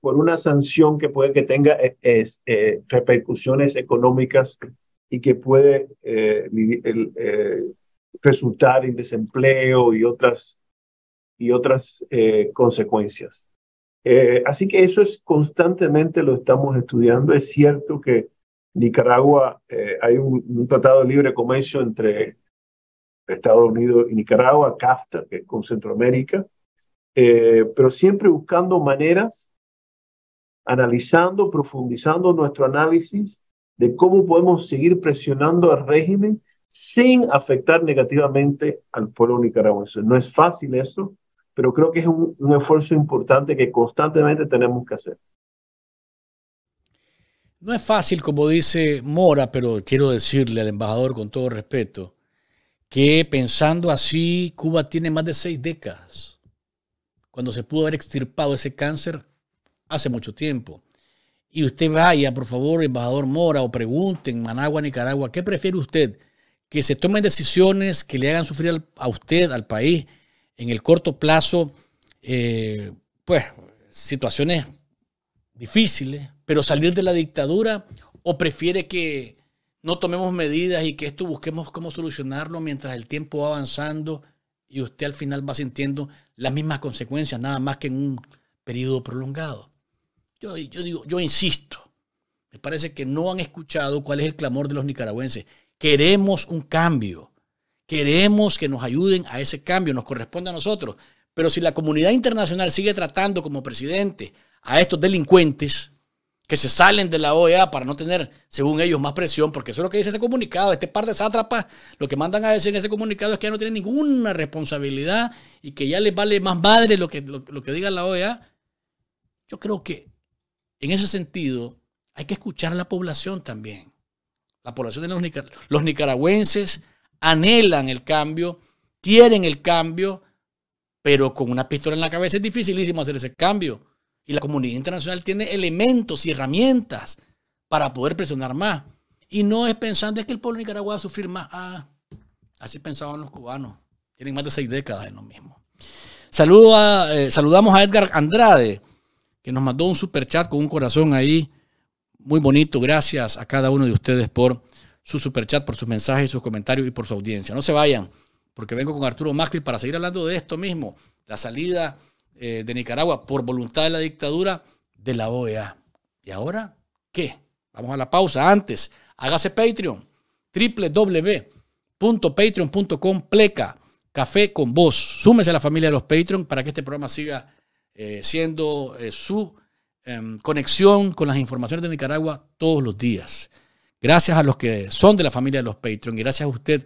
por una sanción que puede que tenga eh, eh, repercusiones económicas y que puede eh, resultar en desempleo y otras, y otras consecuencias. Eh, así que eso es constantemente lo estamos estudiando. Es cierto que Nicaragua, eh, hay un, tratado de libre comercio entre Estados Unidos y Nicaragua, CAFTA, que es con Centroamérica, eh, pero siempre buscando maneras, analizando, profundizando nuestro análisis de cómo podemos seguir presionando al régimen sin afectar negativamente al pueblo nicaragüense. No es fácil eso, pero creo que es un, esfuerzo importante que constantemente tenemos que hacer. No es fácil, como dice Mora, pero quiero decirle al embajador con todo respeto, que pensando así, Cuba tiene más de seis décadas, cuando se pudo haber extirpado ese cáncer hace mucho tiempo. Y usted vaya, por favor, embajador Mora, o pregunte en Managua, Nicaragua, ¿qué prefiere usted? Que se tomen decisiones que le hagan sufrir a usted, al país, en el corto plazo, eh, pues, situaciones difíciles, pero salir de la dictadura o prefiere que no tomemos medidas y que esto busquemos cómo solucionarlo mientras el tiempo va avanzando y usted al final va sintiendo las mismas consecuencias, nada más que en un periodo prolongado. yo digo, yo insisto, me parece que no han escuchado cuál es el clamor de los nicaragüenses. Queremos un cambio. Queremos que nos ayuden a ese cambio, nos corresponde a nosotros. Pero si la comunidad internacional sigue tratando como presidente a estos delincuentes que se salen de la OEA para no tener, según ellos, más presión, porque eso es lo que dice ese comunicado, este par de sátrapas, lo que mandan a decir en ese comunicado es que ya no tienen ninguna responsabilidad y que ya les vale más madre lo que, lo, que diga la OEA. Yo creo que en ese sentido hay que escuchar a la población también. La población de los, los nicaragüenses, anhelan el cambio, quieren el cambio, pero con una pistola en la cabeza es dificilísimo hacer ese cambio. Y la comunidad internacional tiene elementos y herramientas para poder presionar más. Y no es pensando es que el pueblo nicaragüense Nicaragua va a sufrir más. Ah, así pensaban los cubanos. Tienen más de seis décadas en lo mismo. Eh, saludamos a Edgar Andrade, que nos mandó un super chat con un corazón ahí. Muy bonito. Gracias a cada uno de ustedes por su superchat, por sus mensajes, y sus comentarios y por su audiencia. No se vayan, porque vengo con Arturo Macri para seguir hablando de esto mismo, la salida eh, de Nicaragua por voluntad de la dictadura de la OEA. ¿Y ahora qué? Vamos a la pausa. Antes, hágase Patreon, www.patreon.com pleca, café con vos. Súmese a la familia de los Patreon para que este programa siga eh, siendo eh, su em, conexión con las informaciones de Nicaragua todos los días. Gracias a los que son de la familia de los Patreon y gracias a usted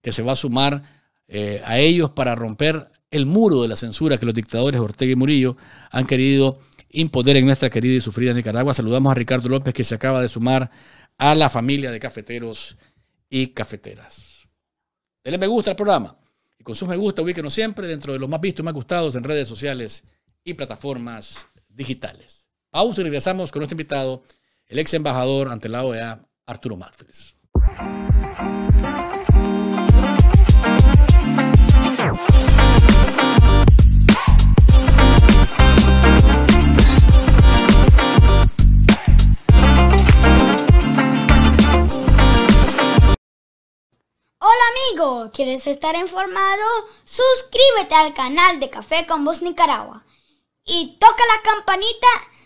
que se va a sumar eh, a ellos para romper el muro de la censura que los dictadores Ortega y Murillo han querido imponer en nuestra querida y sufrida Nicaragua. Saludamos a Ricardo López que se acaba de sumar a la familia de cafeteros y cafeteras. Denle me gusta al programa y con sus me gusta ubíquenos siempre dentro de los más vistos y más gustados en redes sociales y plataformas digitales. Pausa y regresamos con nuestro invitado, el ex embajador ante la OEA, Arturo Márquez. Hola amigo, ¿quieres estar informado? Suscríbete al canal de Café con Voz Nicaragua y toca la campanita